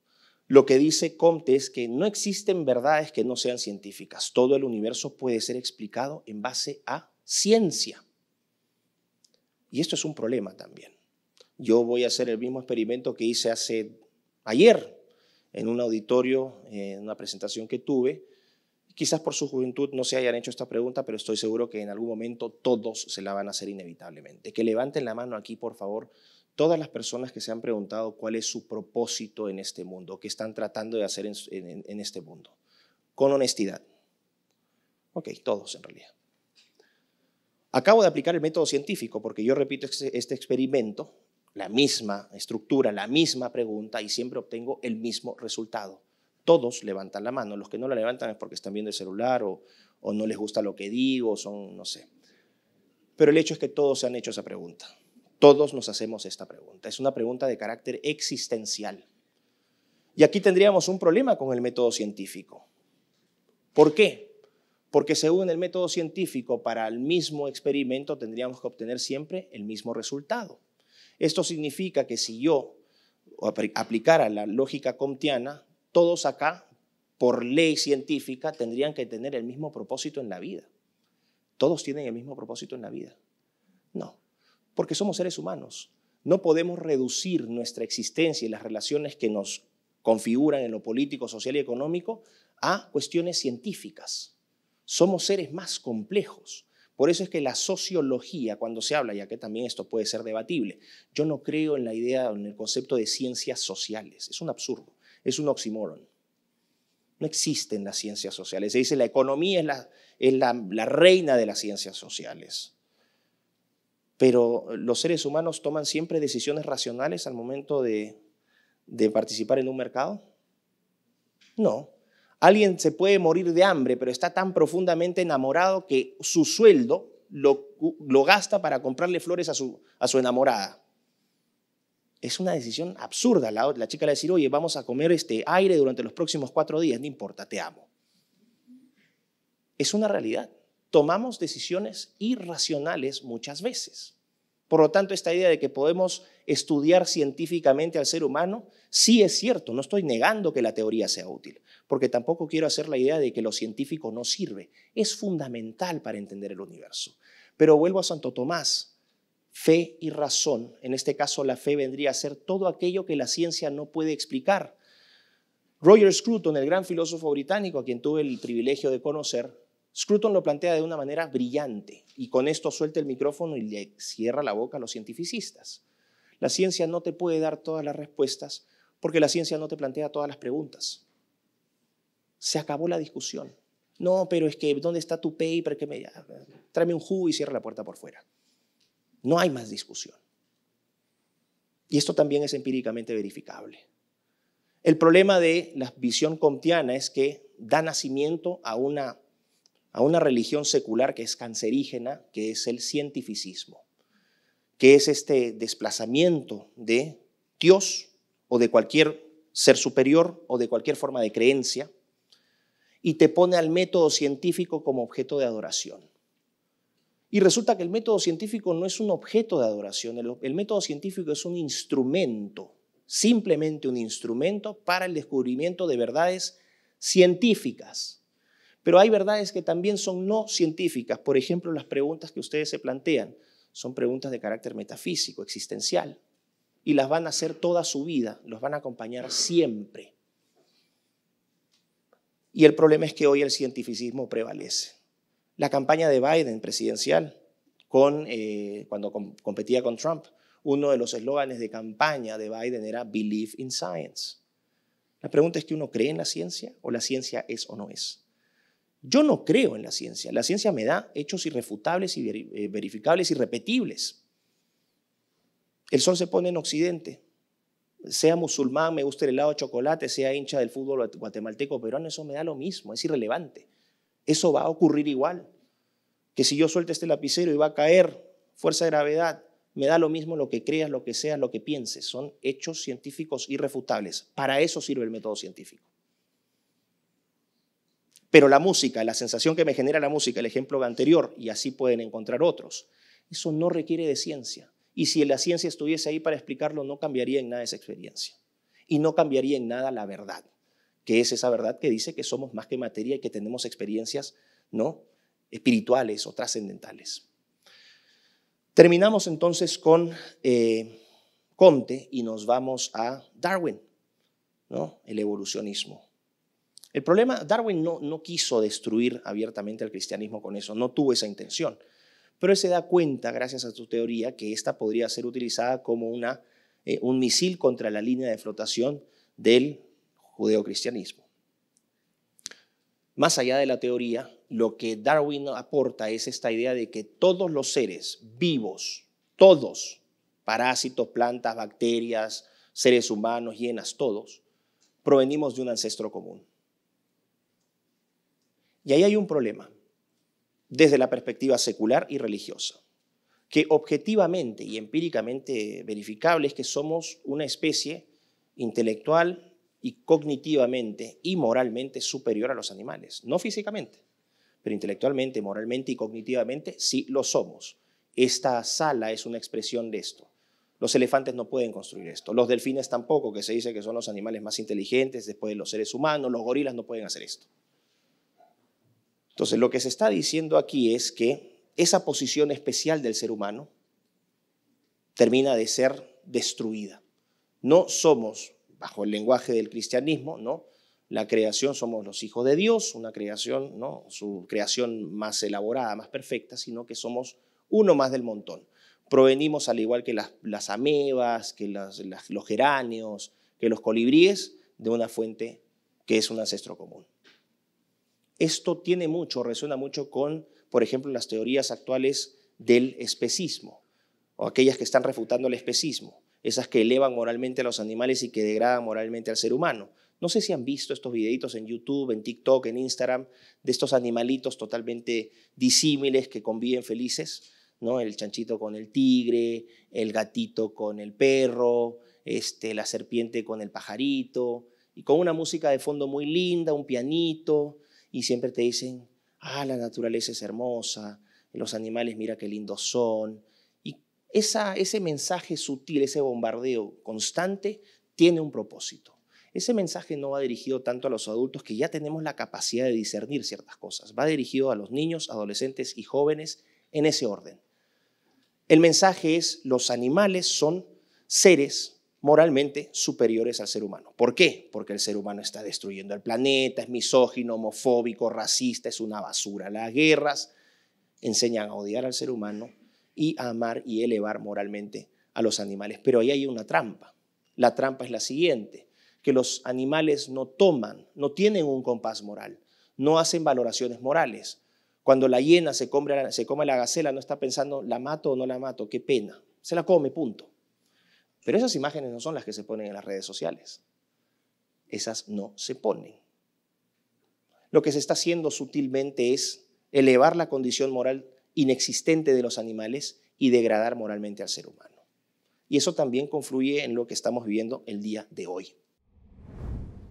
Lo que dice Comte es que no existen verdades que no sean científicas. Todo el universo puede ser explicado en base a ciencia. Y esto es un problema también. Yo voy a hacer el mismo experimento que hice hace ayer en un auditorio, en una presentación que tuve. Quizás por su juventud no se hayan hecho esta pregunta, pero estoy seguro que en algún momento todos se la van a hacer inevitablemente. Que levanten la mano aquí, por favor, todas las personas que se han preguntado cuál es su propósito en este mundo, qué están tratando de hacer en, este mundo, con honestidad. Ok, todos en realidad. Acabo de aplicar el método científico porque yo repito este, este experimento, la misma estructura, la misma pregunta y siempre obtengo el mismo resultado. Todos levantan la mano, los que no la levantan es porque están viendo el celular o, o no les gusta lo que digo, son, no sé. Pero el hecho es que todos se han hecho esa pregunta. Todos nos hacemos esta pregunta. Es una pregunta de carácter existencial. Y aquí tendríamos un problema con el método científico. ¿Por qué? Porque según el método científico, para el mismo experimento tendríamos que obtener siempre el mismo resultado. Esto significa que si yo aplicara la lógica comtiana, todos acá, por ley científica, tendrían que tener el mismo propósito en la vida. Todos tienen el mismo propósito en la vida. No, porque somos seres humanos. No podemos reducir nuestra existencia y las relaciones que nos configuran en lo político, social y económico a cuestiones científicas. Somos seres más complejos. Por eso es que la sociología, cuando se habla, ya que también esto puede ser debatible, yo no creo en la idea, en el concepto de ciencias sociales. Es un absurdo, es un oxímoron. No existen las ciencias sociales. Se dice la economía es la reina de las ciencias sociales pero los seres humanos toman siempre decisiones racionales al momento de, participar en un mercado. No. Alguien se puede morir de hambre, pero está tan profundamente enamorado que su sueldo lo, gasta para comprarle flores a su, a su enamorada. Es una decisión absurda. La, chica le va a decir, oye, vamos a comer este aire durante los próximos cuatro días, no importa, te amo. Es una realidad tomamos decisiones irracionales muchas veces. Por lo tanto, esta idea de que podemos estudiar científicamente al ser humano, sí es cierto, no estoy negando que la teoría sea útil, porque tampoco quiero hacer la idea de que lo científico no sirve, es fundamental para entender el universo. Pero vuelvo a Santo Tomás, fe y razón, en este caso la fe vendría a ser todo aquello que la ciencia no puede explicar. Roger Scruton, el gran filósofo británico a quien tuve el privilegio de conocer, Scruton lo plantea de una manera brillante y con esto suelta el micrófono y le cierra la boca a los cientificistas. La ciencia no te puede dar todas las respuestas porque la ciencia no te plantea todas las preguntas. Se acabó la discusión. No, pero es que ¿dónde está tu paper? Que me... Ah, tráeme un jugo y cierra la puerta por fuera. No hay más discusión. Y esto también es empíricamente verificable. El problema de la visión comptiana es que da nacimiento a una a una religión secular que es cancerígena, que es el cientificismo, que es este desplazamiento de Dios o de cualquier ser superior o de cualquier forma de creencia y te pone al método científico como objeto de adoración. Y resulta que el método científico no es un objeto de adoración, el, el, método científico es un instrumento, simplemente un instrumento para el descubrimiento de verdades científicas. Pero hay verdades que también son no científicas. Por ejemplo, las preguntas que ustedes se plantean son preguntas de carácter metafísico, existencial. Y las van a hacer toda su vida, los van a acompañar siempre. Y el problema es que hoy el cientificismo prevalece. La campaña de Biden presidencial, eh, cuando competía con Trump, uno de los eslóganes de campaña de Biden era Believe in Science. La pregunta es que uno cree en la ciencia o la ciencia es o no es. Yo no creo en la ciencia. La ciencia me da hechos irrefutables y eh, verificables, irrepetibles. El sol se pone en Occidente. Sea musulmán, me guste el helado de chocolate, sea hincha del fútbol guatemalteco, peruano, eso me da lo mismo, es irrelevante. Eso va a ocurrir igual. Que si yo suelto este lapicero y va a caer, fuerza de gravedad, me da lo mismo lo que creas, lo que seas, lo que pienses. Son hechos científicos irrefutables. Para eso sirve el método científico. Pero la música, la sensación que me genera la música, el ejemplo anterior, y así pueden encontrar otros, eso no requiere de ciencia. Y si la ciencia estuviese ahí para explicarlo, no cambiaría en nada esa experiencia. Y no cambiaría en nada la verdad, que es esa verdad que dice que somos más que materia y que tenemos experiencias ¿no? espirituales o trascendentales. Terminamos entonces con eh, Conte y nos vamos a Darwin, ¿no? el evolucionismo. El problema, Darwin no, no quiso destruir abiertamente al cristianismo con eso, no tuvo esa intención, pero él se da cuenta, gracias a su teoría, que esta podría ser utilizada como una, eh, un misil contra la línea de flotación del judeocristianismo. Más allá de la teoría, lo que Darwin aporta es esta idea de que todos los seres vivos, todos, parásitos, plantas, bacterias, seres humanos, hienas, todos, provenimos de un ancestro común. Y ahí hay un problema, desde la perspectiva secular y religiosa, que objetivamente y empíricamente verificable es que somos una especie intelectual y cognitivamente y moralmente superior a los animales, no físicamente, pero intelectualmente, moralmente y cognitivamente sí lo somos. Esta sala es una expresión de esto. Los elefantes no pueden construir esto, los delfines tampoco, que se dice que son los animales más inteligentes después de los seres humanos, los gorilas no pueden hacer esto. Entonces, lo que se está diciendo aquí es que esa posición especial del ser humano termina de ser destruida. No somos, bajo el lenguaje del cristianismo, ¿no? La creación somos los hijos de Dios, una creación, ¿no? Su creación más elaborada, más perfecta, sino que somos uno más del montón. Provenimos al igual que las, amebas, que los geráneos, que los colibríes, de una fuente que es un ancestro común. Esto tiene mucho, resuena mucho con, por ejemplo, las teorías actuales del especismo, o aquellas que están refutando el especismo, esas que elevan moralmente a los animales y que degradan moralmente al ser humano. No sé si han visto estos videitos en YouTube, en TikTok, en Instagram, de estos animalitos totalmente disímiles que conviven felices, ¿no? El chanchito con el tigre, el gatito con el perro, este, la serpiente con el pajarito, y con una música de fondo muy linda, un pianito, y siempre te dicen, ah, la naturaleza es hermosa, los animales mira qué lindos son. Y ese mensaje sutil, ese bombardeo constante, tiene un propósito. Ese mensaje no va dirigido tanto a los adultos que ya tenemos la capacidad de discernir ciertas cosas, va dirigido a los niños, adolescentes y jóvenes en ese orden. El mensaje es, los animales son seres moralmente superiores al ser humano. ¿Por qué? Porque el ser humano está destruyendo el planeta, es misógino, homofóbico, racista, es una basura. Las guerras enseñan a odiar al ser humano y a amar y elevar moralmente a los animales. Pero ahí hay una trampa. La trampa es la siguiente, que los animales no toman, no tienen un compás moral, no hacen valoraciones morales. Cuando la hiena se come, se come la gacela, no está pensando, ¿la mato o no la mato? Qué pena. Se la come, punto. Pero esas imágenes no son las que se ponen en las redes sociales. Esas no se ponen. Lo que se está haciendo sutilmente es elevar la condición moral inexistente de los animales y degradar moralmente al ser humano. Y eso también confluye en lo que estamos viviendo el día de hoy.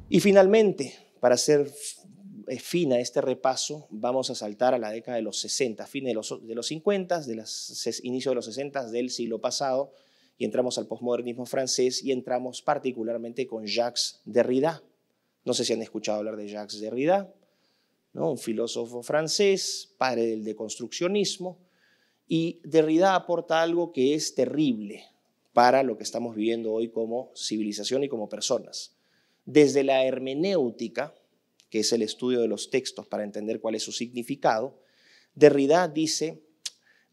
Y finalmente, para hacer eh, fin a este repaso, vamos a saltar a la década de los 60, fin de los, de 50, de inicio de los 60 del siglo pasado, y entramos al posmodernismo francés y entramos particularmente con Jacques Derrida. No sé si han escuchado hablar de Jacques Derrida, ¿no? un filósofo francés, padre del deconstruccionismo, y Derrida aporta algo que es terrible para lo que estamos viviendo hoy como civilización y como personas. Desde la hermenéutica, que es el estudio de los textos para entender cuál es su significado, Derrida dice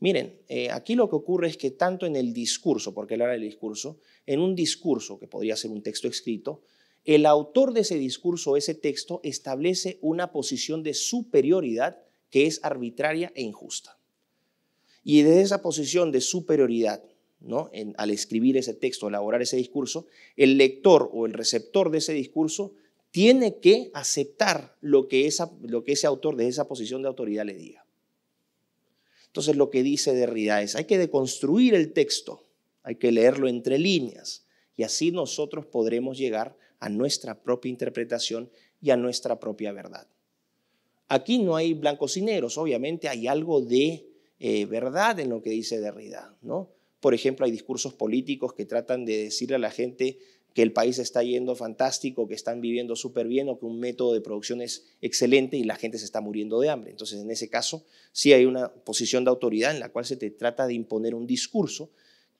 Miren, eh, aquí lo que ocurre es que tanto en el discurso, porque él habla del discurso, en un discurso que podría ser un texto escrito, el autor de ese discurso, o ese texto, establece una posición de superioridad que es arbitraria e injusta. Y desde esa posición de superioridad, al escribir ese texto, elaborar ese discurso, el lector o el receptor de ese discurso tiene que aceptar lo que, lo que ese autor desde esa posición de autoridad le diga. Entonces lo que dice Derrida es, hay que deconstruir el texto, hay que leerlo entre líneas y así nosotros podremos llegar a nuestra propia interpretación y a nuestra propia verdad. Aquí no hay blancos y negros, obviamente hay algo de eh, verdad en lo que dice Derrida, ¿no? Por ejemplo, hay discursos políticos que tratan de decirle a la gente, que el país está yendo fantástico, que están viviendo súper bien o que un método de producción es excelente y la gente se está muriendo de hambre. Entonces, en ese caso, sí hay una posición de autoridad en la cual se te trata de imponer un discurso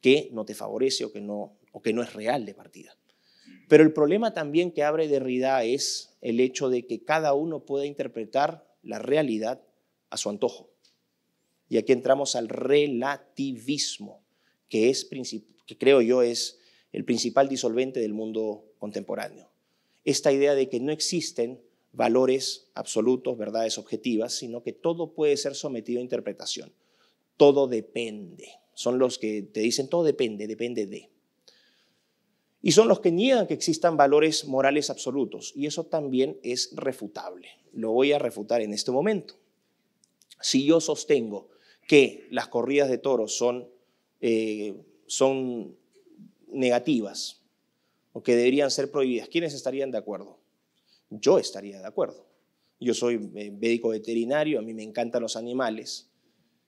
que no te favorece o que no, o que no es real de partida. Pero el problema también que abre Derrida es el hecho de que cada uno pueda interpretar la realidad a su antojo. Y aquí entramos al relativismo, que, es, que creo yo es el principal disolvente del mundo contemporáneo. Esta idea de que no existen valores absolutos, verdades objetivas, sino que todo puede ser sometido a interpretación. Todo depende. Son los que te dicen todo depende, depende de. Y son los que niegan que existan valores morales absolutos. Y eso también es refutable. Lo voy a refutar en este momento. Si yo sostengo que las corridas de toros son, eh, son negativas o que deberían ser prohibidas, ¿quiénes estarían de acuerdo? Yo estaría de acuerdo. Yo soy eh, médico veterinario, a mí me encantan los animales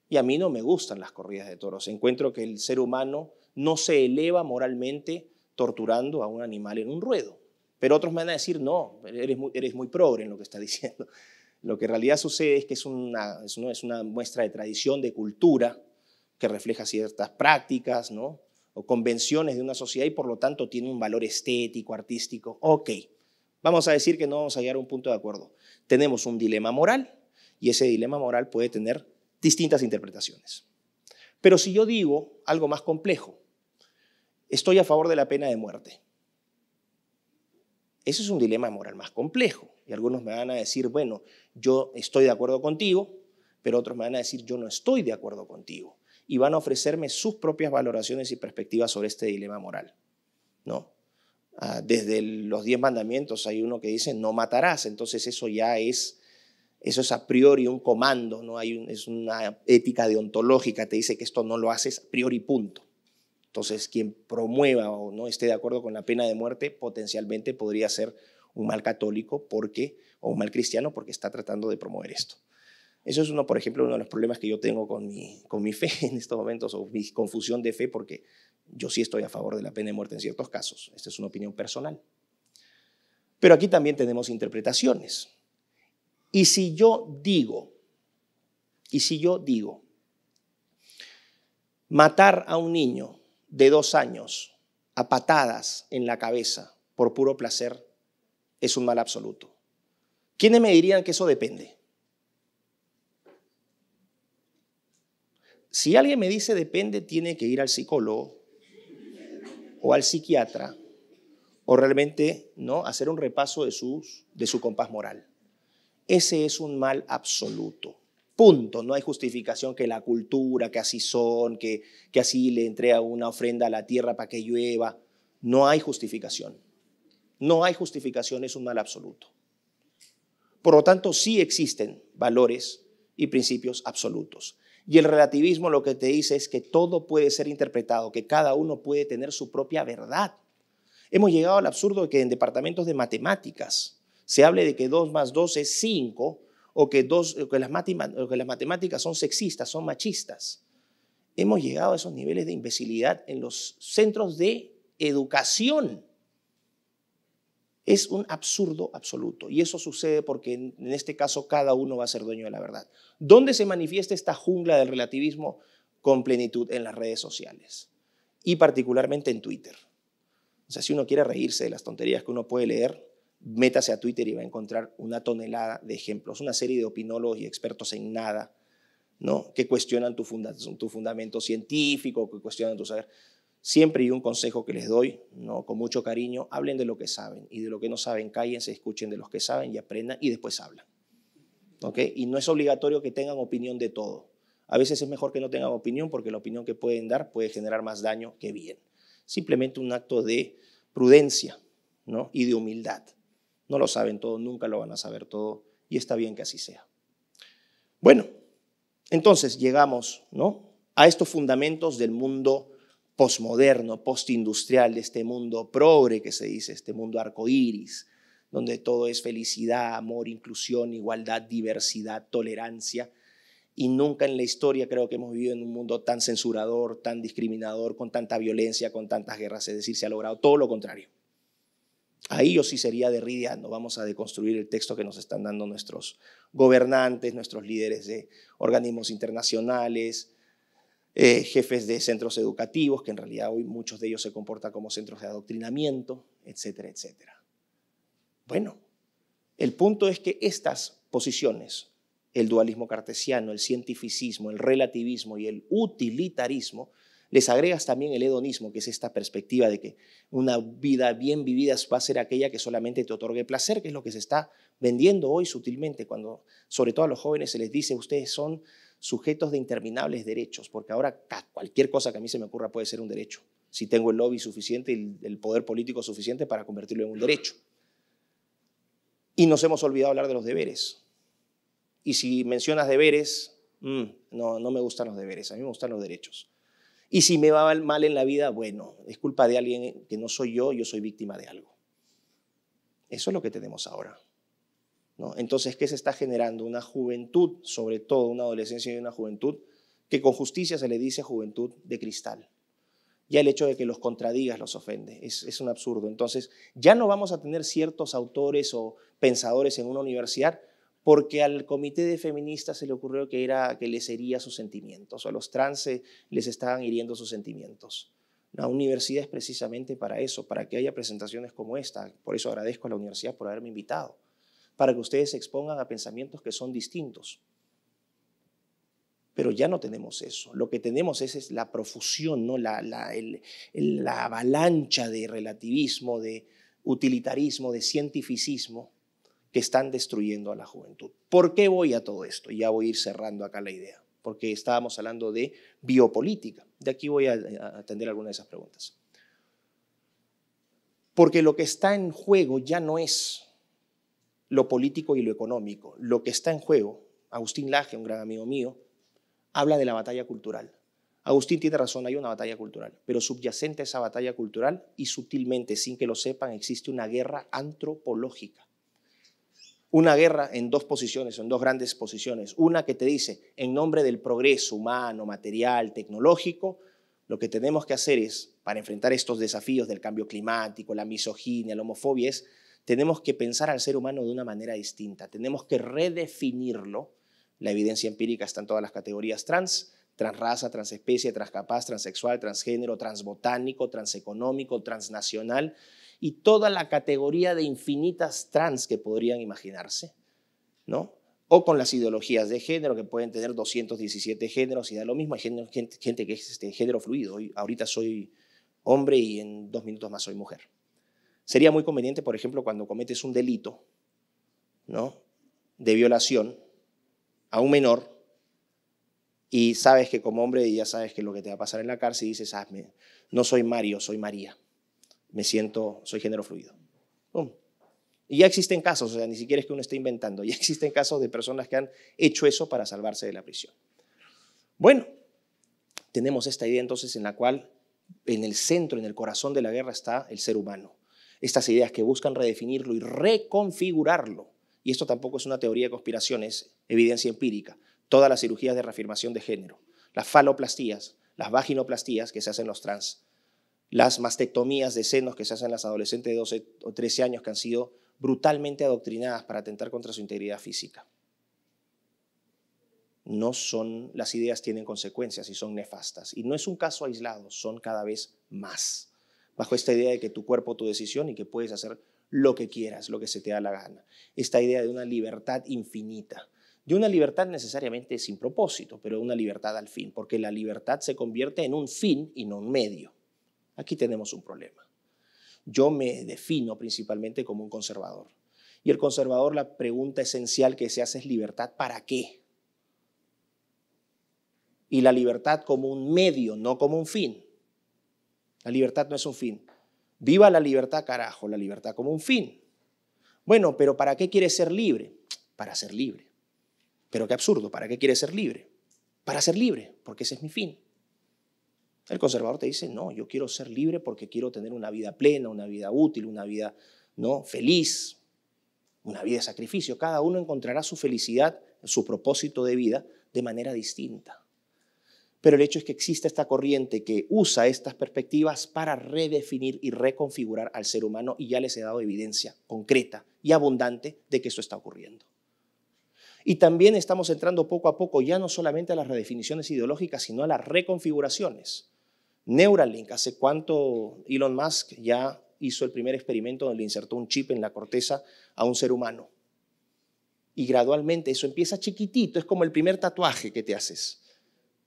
y a mí no me gustan las corridas de toros. Encuentro que el ser humano no se eleva moralmente torturando a un animal en un ruedo. Pero otros me van a decir, no, eres muy, eres muy progre en lo que está diciendo. Lo que en realidad sucede es que es una, es es una muestra de tradición, de cultura, que refleja ciertas prácticas, ¿no? o convenciones de una sociedad y por lo tanto tiene un valor estético, artístico. Ok, vamos a decir que no vamos a llegar a un punto de acuerdo. Tenemos un dilema moral y ese dilema moral puede tener distintas interpretaciones. Pero si yo digo algo más complejo, estoy a favor de la pena de muerte. Ese es un dilema moral más complejo. Y algunos me van a decir, bueno, yo estoy de acuerdo contigo, pero otros me van a decir, yo no estoy de acuerdo contigo y van a ofrecerme sus propias valoraciones y perspectivas sobre este dilema moral. ¿no? Ah, desde los diez mandamientos hay uno que dice no matarás, entonces eso ya es, eso es a priori un comando, ¿no? hay es una ética deontológica, te dice que esto no lo haces a priori punto. Entonces quien promueva o no esté de acuerdo con la pena de muerte potencialmente podría ser un mal católico porque, o un mal cristiano porque está tratando de promover esto. Eso es uno, por ejemplo, uno de los problemas que yo tengo con mi, con mi fe en estos momentos o mi confusión de fe, porque yo sí estoy a favor de la pena de muerte en ciertos casos. Esta es una opinión personal. Pero aquí también tenemos interpretaciones. Y si yo digo, y si yo digo, matar a un niño de dos años a patadas en la cabeza por puro placer es un mal absoluto. ¿Quiénes me dirían que eso depende? Si alguien me dice depende, tiene que ir al psicólogo o al psiquiatra o realmente no hacer un repaso de, su compás moral. Ese es un mal absoluto. Punto. No hay justificación que la cultura, que así son, que, que así le entrega una ofrenda a la tierra para que llueva. No hay justificación. No hay justificación, es un mal absoluto. Por lo tanto, sí existen valores y principios absolutos. Y el relativismo lo que te dice es que todo puede ser interpretado, que cada uno puede tener su propia verdad. Hemos llegado al absurdo de que en departamentos de matemáticas se hable de que 2 más 2 es 5 o que, las que las matemáticas son sexistas, son machistas. Hemos llegado a esos niveles de imbecilidad en los centros de educación. Es un absurdo absoluto y eso sucede porque en, este caso cada uno va a ser dueño de la verdad. ¿Dónde se manifiesta esta jungla del relativismo con plenitud? En las redes sociales y particularmente en Twitter. O sea, si uno quiere reírse de las tonterías que uno puede leer, métase a Twitter y va a encontrar una tonelada de ejemplos, una serie de opinólogos y expertos en nada, ¿no? Que cuestionan tu, tu fundamento científico, que cuestionan tu saber. Siempre hay un consejo que les doy, no con mucho cariño, hablen de lo que saben y de lo que no saben, callen, se escuchen de los que saben y aprendan y después hablan. Y no es obligatorio que tengan opinión de todo. A veces es mejor que no tengan opinión porque la opinión que pueden dar puede generar más daño que bien. Simplemente un acto de prudencia y de humildad. No lo saben todo, nunca lo van a saber todo y está bien que así sea. Bueno, entonces llegamos ¿no? a estos fundamentos del mundo postmoderno, postindustrial, de este mundo progre que se dice, este mundo arcoíris, donde todo es felicidad, amor, inclusión, igualdad, diversidad, tolerancia. Y nunca en la historia creo que hemos vivido en un mundo tan censurador, tan discriminador, con tanta violencia, con tantas guerras. Es decir, se ha logrado todo lo contrario. Ahí yo sí sería derrideando. Vamos a deconstruir el texto que nos están dando nuestros gobernantes, nuestros líderes de organismos internacionales, eh, jefes de centros educativos, que en realidad hoy muchos de ellos se comportan como centros de adoctrinamiento, etcétera, etcétera. Bueno, el punto es que estas posiciones, el dualismo cartesiano, el cientificismo, el relativismo y el utilitarismo, les agregas también el hedonismo, que es esta perspectiva de que una vida bien vivida va a ser aquella que solamente te otorgue placer, que es lo que se está vendiendo hoy sutilmente, cuando sobre todo a los jóvenes se les dice, ustedes son sujetos de interminables derechos, porque ahora cualquier cosa que a mí se me ocurra puede ser un derecho, si tengo el lobby suficiente y el poder político suficiente para convertirlo en un derecho. Y nos hemos olvidado hablar de los deberes. Y si mencionas deberes, mm, no, no me gustan los deberes, a mí me gustan los derechos. Y si me va mal en la vida, bueno, es culpa de alguien que no soy yo, yo soy víctima de algo. Eso es lo que tenemos ahora. Entonces, ¿qué se está generando? Una juventud, sobre todo una adolescencia y una juventud, que con justicia se le dice juventud de cristal. Ya el hecho de que los contradigas los ofende, es, un absurdo. Entonces, ya no vamos a tener ciertos autores o pensadores en una universidad porque al comité de feministas se le ocurrió que, era, que les hería sus sentimientos, o a los trans les estaban hiriendo sus sentimientos. La universidad es precisamente para eso, para que haya presentaciones como esta. Por eso agradezco a la universidad por haberme invitado para que ustedes se expongan a pensamientos que son distintos. Pero ya no tenemos eso. Lo que tenemos es, la profusión, ¿no? la, la, la avalancha de relativismo, de utilitarismo, de cientificismo que están destruyendo a la juventud. ¿Por qué voy a todo esto? Ya voy a ir cerrando acá la idea, porque estábamos hablando de biopolítica. De aquí voy a atender algunas de esas preguntas. Porque lo que está en juego ya no es lo político y lo económico. Lo que está en juego, Agustín Laje, un gran amigo mío, habla de la batalla cultural. Agustín tiene razón, hay una batalla cultural, pero subyacente a esa batalla cultural y sutilmente, sin que lo sepan, existe una guerra antropológica. Una guerra en dos posiciones, en dos grandes posiciones. Una que te dice, en nombre del progreso humano, material, tecnológico, lo que tenemos que hacer es, para enfrentar estos desafíos del cambio climático, la misoginia, la homofobia, es tenemos que pensar al ser humano de una manera distinta, tenemos que redefinirlo. La evidencia empírica está en todas las categorías trans, transraza, transespecie, transcapaz, transexual, transgénero, transbotánico, transeconómico, transnacional y toda la categoría de infinitas trans que podrían imaginarse, ¿no? O con las ideologías de género, que pueden tener 217 géneros y da lo mismo, hay gente, que es este, género fluido. ahorita soy hombre y en dos minutos más soy mujer. Sería muy conveniente, por ejemplo, cuando cometes un delito ¿no? de violación a un menor y sabes que como hombre ya sabes que lo que te va a pasar en la cárcel y dices, ah, no soy Mario, soy María. Me siento, soy género fluido. Y ya existen casos, o sea, ni siquiera es que uno esté inventando, ya existen casos de personas que han hecho eso para salvarse de la prisión. Bueno, tenemos esta idea entonces en la cual en el centro, en el corazón de la guerra está el ser humano estas ideas que buscan redefinirlo y reconfigurarlo. Y esto tampoco es una teoría de conspiración, es evidencia empírica. Todas las cirugías de reafirmación de género, las faloplastías, las vaginoplastías que se hacen los trans, las mastectomías de senos que se hacen las adolescentes de 12 o 13 años que han sido brutalmente adoctrinadas para atentar contra su integridad física. No son, las ideas tienen consecuencias y son nefastas. Y no es un caso aislado, son cada vez más bajo esta idea de que tu cuerpo, tu decisión y que puedes hacer lo que quieras, lo que se te da la gana. Esta idea de una libertad infinita, de una libertad necesariamente sin propósito, pero una libertad al fin, porque la libertad se convierte en un fin y no un medio. Aquí tenemos un problema. Yo me defino principalmente como un conservador. Y el conservador, la pregunta esencial que se hace es libertad para qué? Y la libertad como un medio, no como un fin. La libertad no es un fin. Viva la libertad, carajo, la libertad como un fin. Bueno, pero ¿para qué quieres ser libre? Para ser libre. Pero qué absurdo, ¿para qué quieres ser libre? Para ser libre, porque ese es mi fin. El conservador te dice, no, yo quiero ser libre porque quiero tener una vida plena, una vida útil, una vida ¿no? feliz, una vida de sacrificio. Cada uno encontrará su felicidad, su propósito de vida de manera distinta. Pero el hecho es que existe esta corriente que usa estas perspectivas para redefinir y reconfigurar al ser humano y ya les he dado evidencia concreta y abundante de que eso está ocurriendo. Y también estamos entrando poco a poco ya no solamente a las redefiniciones ideológicas, sino a las reconfiguraciones. Neuralink, hace cuánto Elon Musk ya hizo el primer experimento donde le insertó un chip en la corteza a un ser humano. Y gradualmente eso empieza chiquitito, es como el primer tatuaje que te haces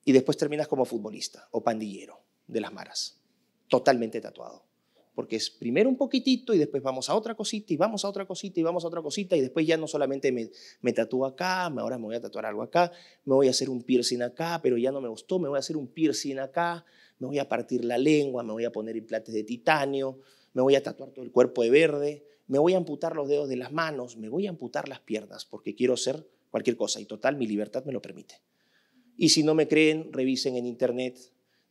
y después terminas como futbolista o pandillero de las maras, totalmente tatuado. Porque es primero un poquitito y después vamos a otra cosita y vamos a otra cosita y vamos a otra cosita y después ya no solamente me, me tatúo acá, ahora me voy a tatuar algo acá, me voy a hacer un piercing acá, pero ya no me gustó, me voy a hacer un piercing acá, me voy a partir la lengua, me voy a poner implantes de titanio, me voy a tatuar todo el cuerpo de verde, me voy a amputar los dedos de las manos, me voy a amputar las piernas porque quiero ser cualquier cosa y total mi libertad me lo permite. Y si no me creen, revisen en internet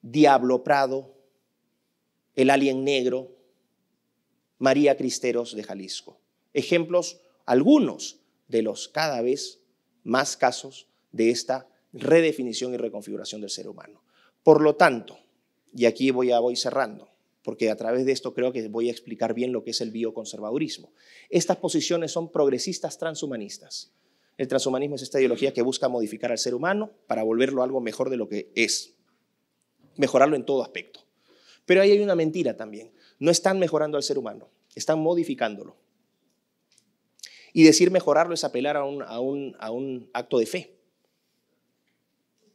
Diablo Prado, El Alien Negro, María Cristeros de Jalisco. Ejemplos algunos de los cada vez más casos de esta redefinición y reconfiguración del ser humano. Por lo tanto, y aquí voy a voy cerrando, porque a través de esto creo que voy a explicar bien lo que es el bioconservadurismo. Estas posiciones son progresistas transhumanistas. El transhumanismo es esta ideología que busca modificar al ser humano para volverlo algo mejor de lo que es, mejorarlo en todo aspecto. Pero ahí hay una mentira también. No están mejorando al ser humano, están modificándolo. Y decir mejorarlo es apelar a un, acto de fe.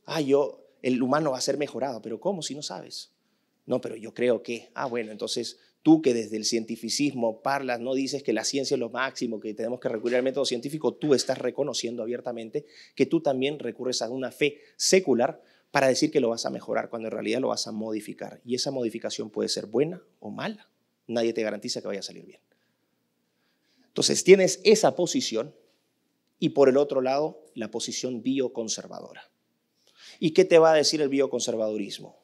Ah, yo, el humano va a ser mejorado, pero ¿cómo si no sabes? No, pero yo creo que, ah, bueno, entonces Tú que desde el cientificismo parlas, no dices que la ciencia es lo máximo, que tenemos que recurrir al método científico, tú estás reconociendo abiertamente que tú también recurres a una fe secular para decir que lo vas a mejorar, cuando en realidad lo vas a modificar. Y esa modificación puede ser buena o mala. Nadie te garantiza que vaya a salir bien. Entonces tienes esa posición y por el otro lado la posición bioconservadora. ¿Y qué te va a decir el bioconservadurismo?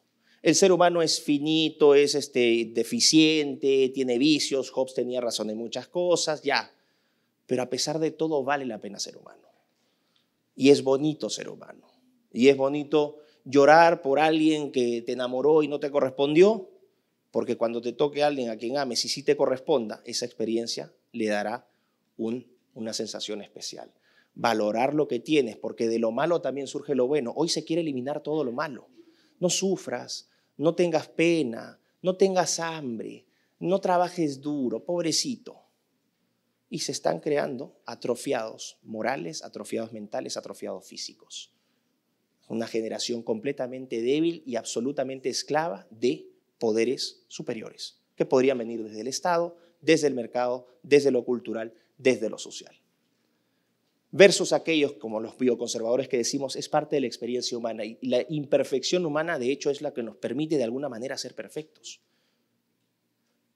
el ser humano es finito, es este, deficiente, tiene vicios, Hobbes tenía razón en muchas cosas, ya. Pero a pesar de todo vale la pena ser humano. Y es bonito ser humano. Y es bonito llorar por alguien que te enamoró y no te correspondió, porque cuando te toque a alguien a quien ames y sí te corresponda, esa experiencia le dará una sensación especial. Valorar lo que tienes, porque de lo malo también surge lo bueno. Hoy se quiere eliminar todo lo malo. No sufras, no tengas pena, no tengas hambre, no trabajes duro, pobrecito. Y se están creando atrofiados morales, atrofiados mentales, atrofiados físicos. Una generación completamente débil y absolutamente esclava de poderes superiores, que podrían venir desde el Estado, desde el mercado, desde lo cultural, desde lo social versus aquellos como los bioconservadores que decimos es parte de la experiencia humana y la imperfección humana de hecho es la que nos permite de alguna manera ser perfectos.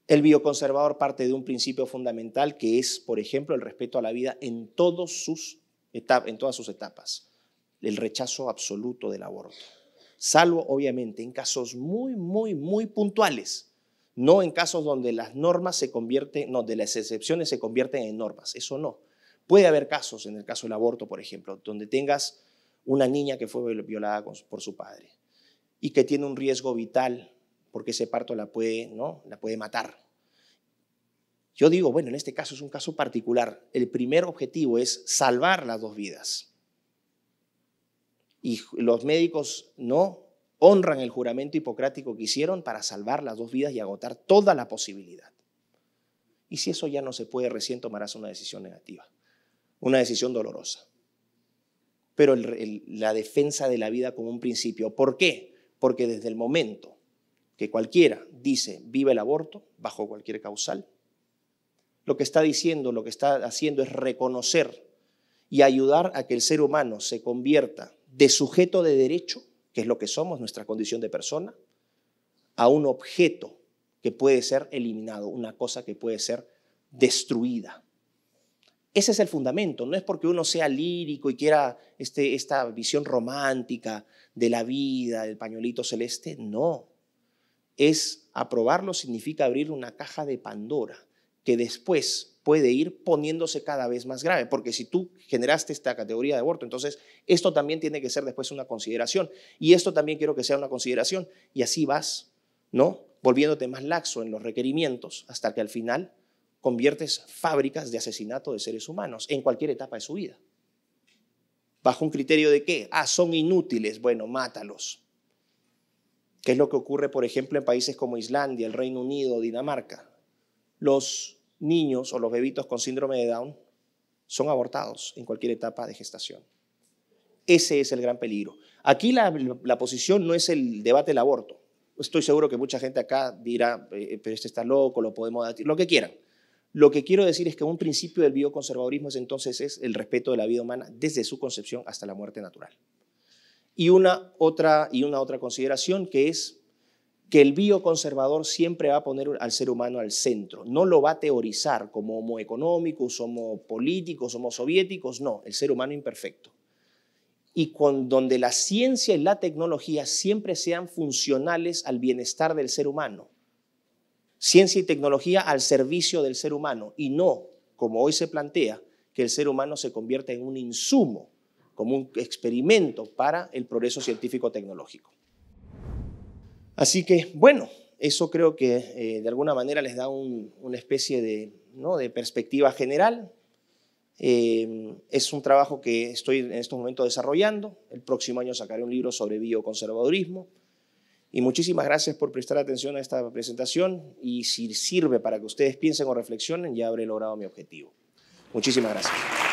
El bioconservador parte de un principio fundamental que es, por ejemplo, el respeto a la vida en, todos sus en todas sus etapas, el rechazo absoluto del aborto, salvo obviamente en casos muy, muy, muy puntuales, no en casos donde las normas se convierten, no, de las excepciones se convierten en normas, eso no Puede haber casos, en el caso del aborto, por ejemplo, donde tengas una niña que fue violada por su padre y que tiene un riesgo vital porque ese parto la puede, ¿no? la puede matar. Yo digo, bueno, en este caso es un caso particular. El primer objetivo es salvar las dos vidas. Y los médicos no honran el juramento hipocrático que hicieron para salvar las dos vidas y agotar toda la posibilidad. Y si eso ya no se puede, recién tomarás una decisión negativa una decisión dolorosa. Pero la defensa de la vida como un principio. ¿Por qué? Porque desde el momento que cualquiera dice viva el aborto, bajo cualquier causal, lo que está diciendo, lo que está haciendo es reconocer y ayudar a que el ser humano se convierta de sujeto de derecho, que es lo que somos, nuestra condición de persona, a un objeto que puede ser eliminado, una cosa que puede ser destruida. Ese es el fundamento, no es porque uno sea lírico y quiera este, esta visión romántica de la vida, del pañuelito celeste, no. Es aprobarlo significa abrir una caja de Pandora que después puede ir poniéndose cada vez más grave, porque si tú generaste esta categoría de aborto, entonces esto también tiene que ser después una consideración, y esto también quiero que sea una consideración, y así vas, ¿no? Volviéndote más laxo en los requerimientos hasta que al final conviertes fábricas de asesinato de seres humanos en cualquier etapa de su vida. ¿Bajo un criterio de qué? Ah, son inútiles, bueno, mátalos. ¿Qué es lo que ocurre, por ejemplo, en países como Islandia, el Reino Unido, Dinamarca? Los niños o los bebitos con síndrome de Down son abortados en cualquier etapa de gestación. Ese es el gran peligro. Aquí la, posición no es el debate del aborto. Estoy seguro que mucha gente acá dirá, eh, eh, pero este está loco, lo podemos decir, lo que quieran. Lo que quiero decir es que un principio del bioconservadurismo es entonces es el respeto de la vida humana desde su concepción hasta la muerte natural. Y una otra, y una otra consideración que es que el bioconservador siempre va a poner al ser humano al centro, no lo va a teorizar como homo económico, homo políticos, homo soviéticos, no, el ser humano imperfecto. Y con, donde la ciencia y la tecnología siempre sean funcionales al bienestar del ser humano, ciencia y tecnología al servicio del ser humano y no, como hoy se plantea, que el ser humano se convierta en un insumo, como un experimento para el progreso científico-tecnológico. Así que, bueno, eso creo que eh, de alguna manera les da una especie de, ¿no? de perspectiva general. Eh, es un trabajo que estoy en estos momentos desarrollando. El próximo año sacaré un libro sobre bioconservadurismo. Y muchísimas gracias por prestar atención a esta presentación y si sirve para que ustedes piensen o reflexionen, ya habré logrado mi objetivo. Muchísimas gracias.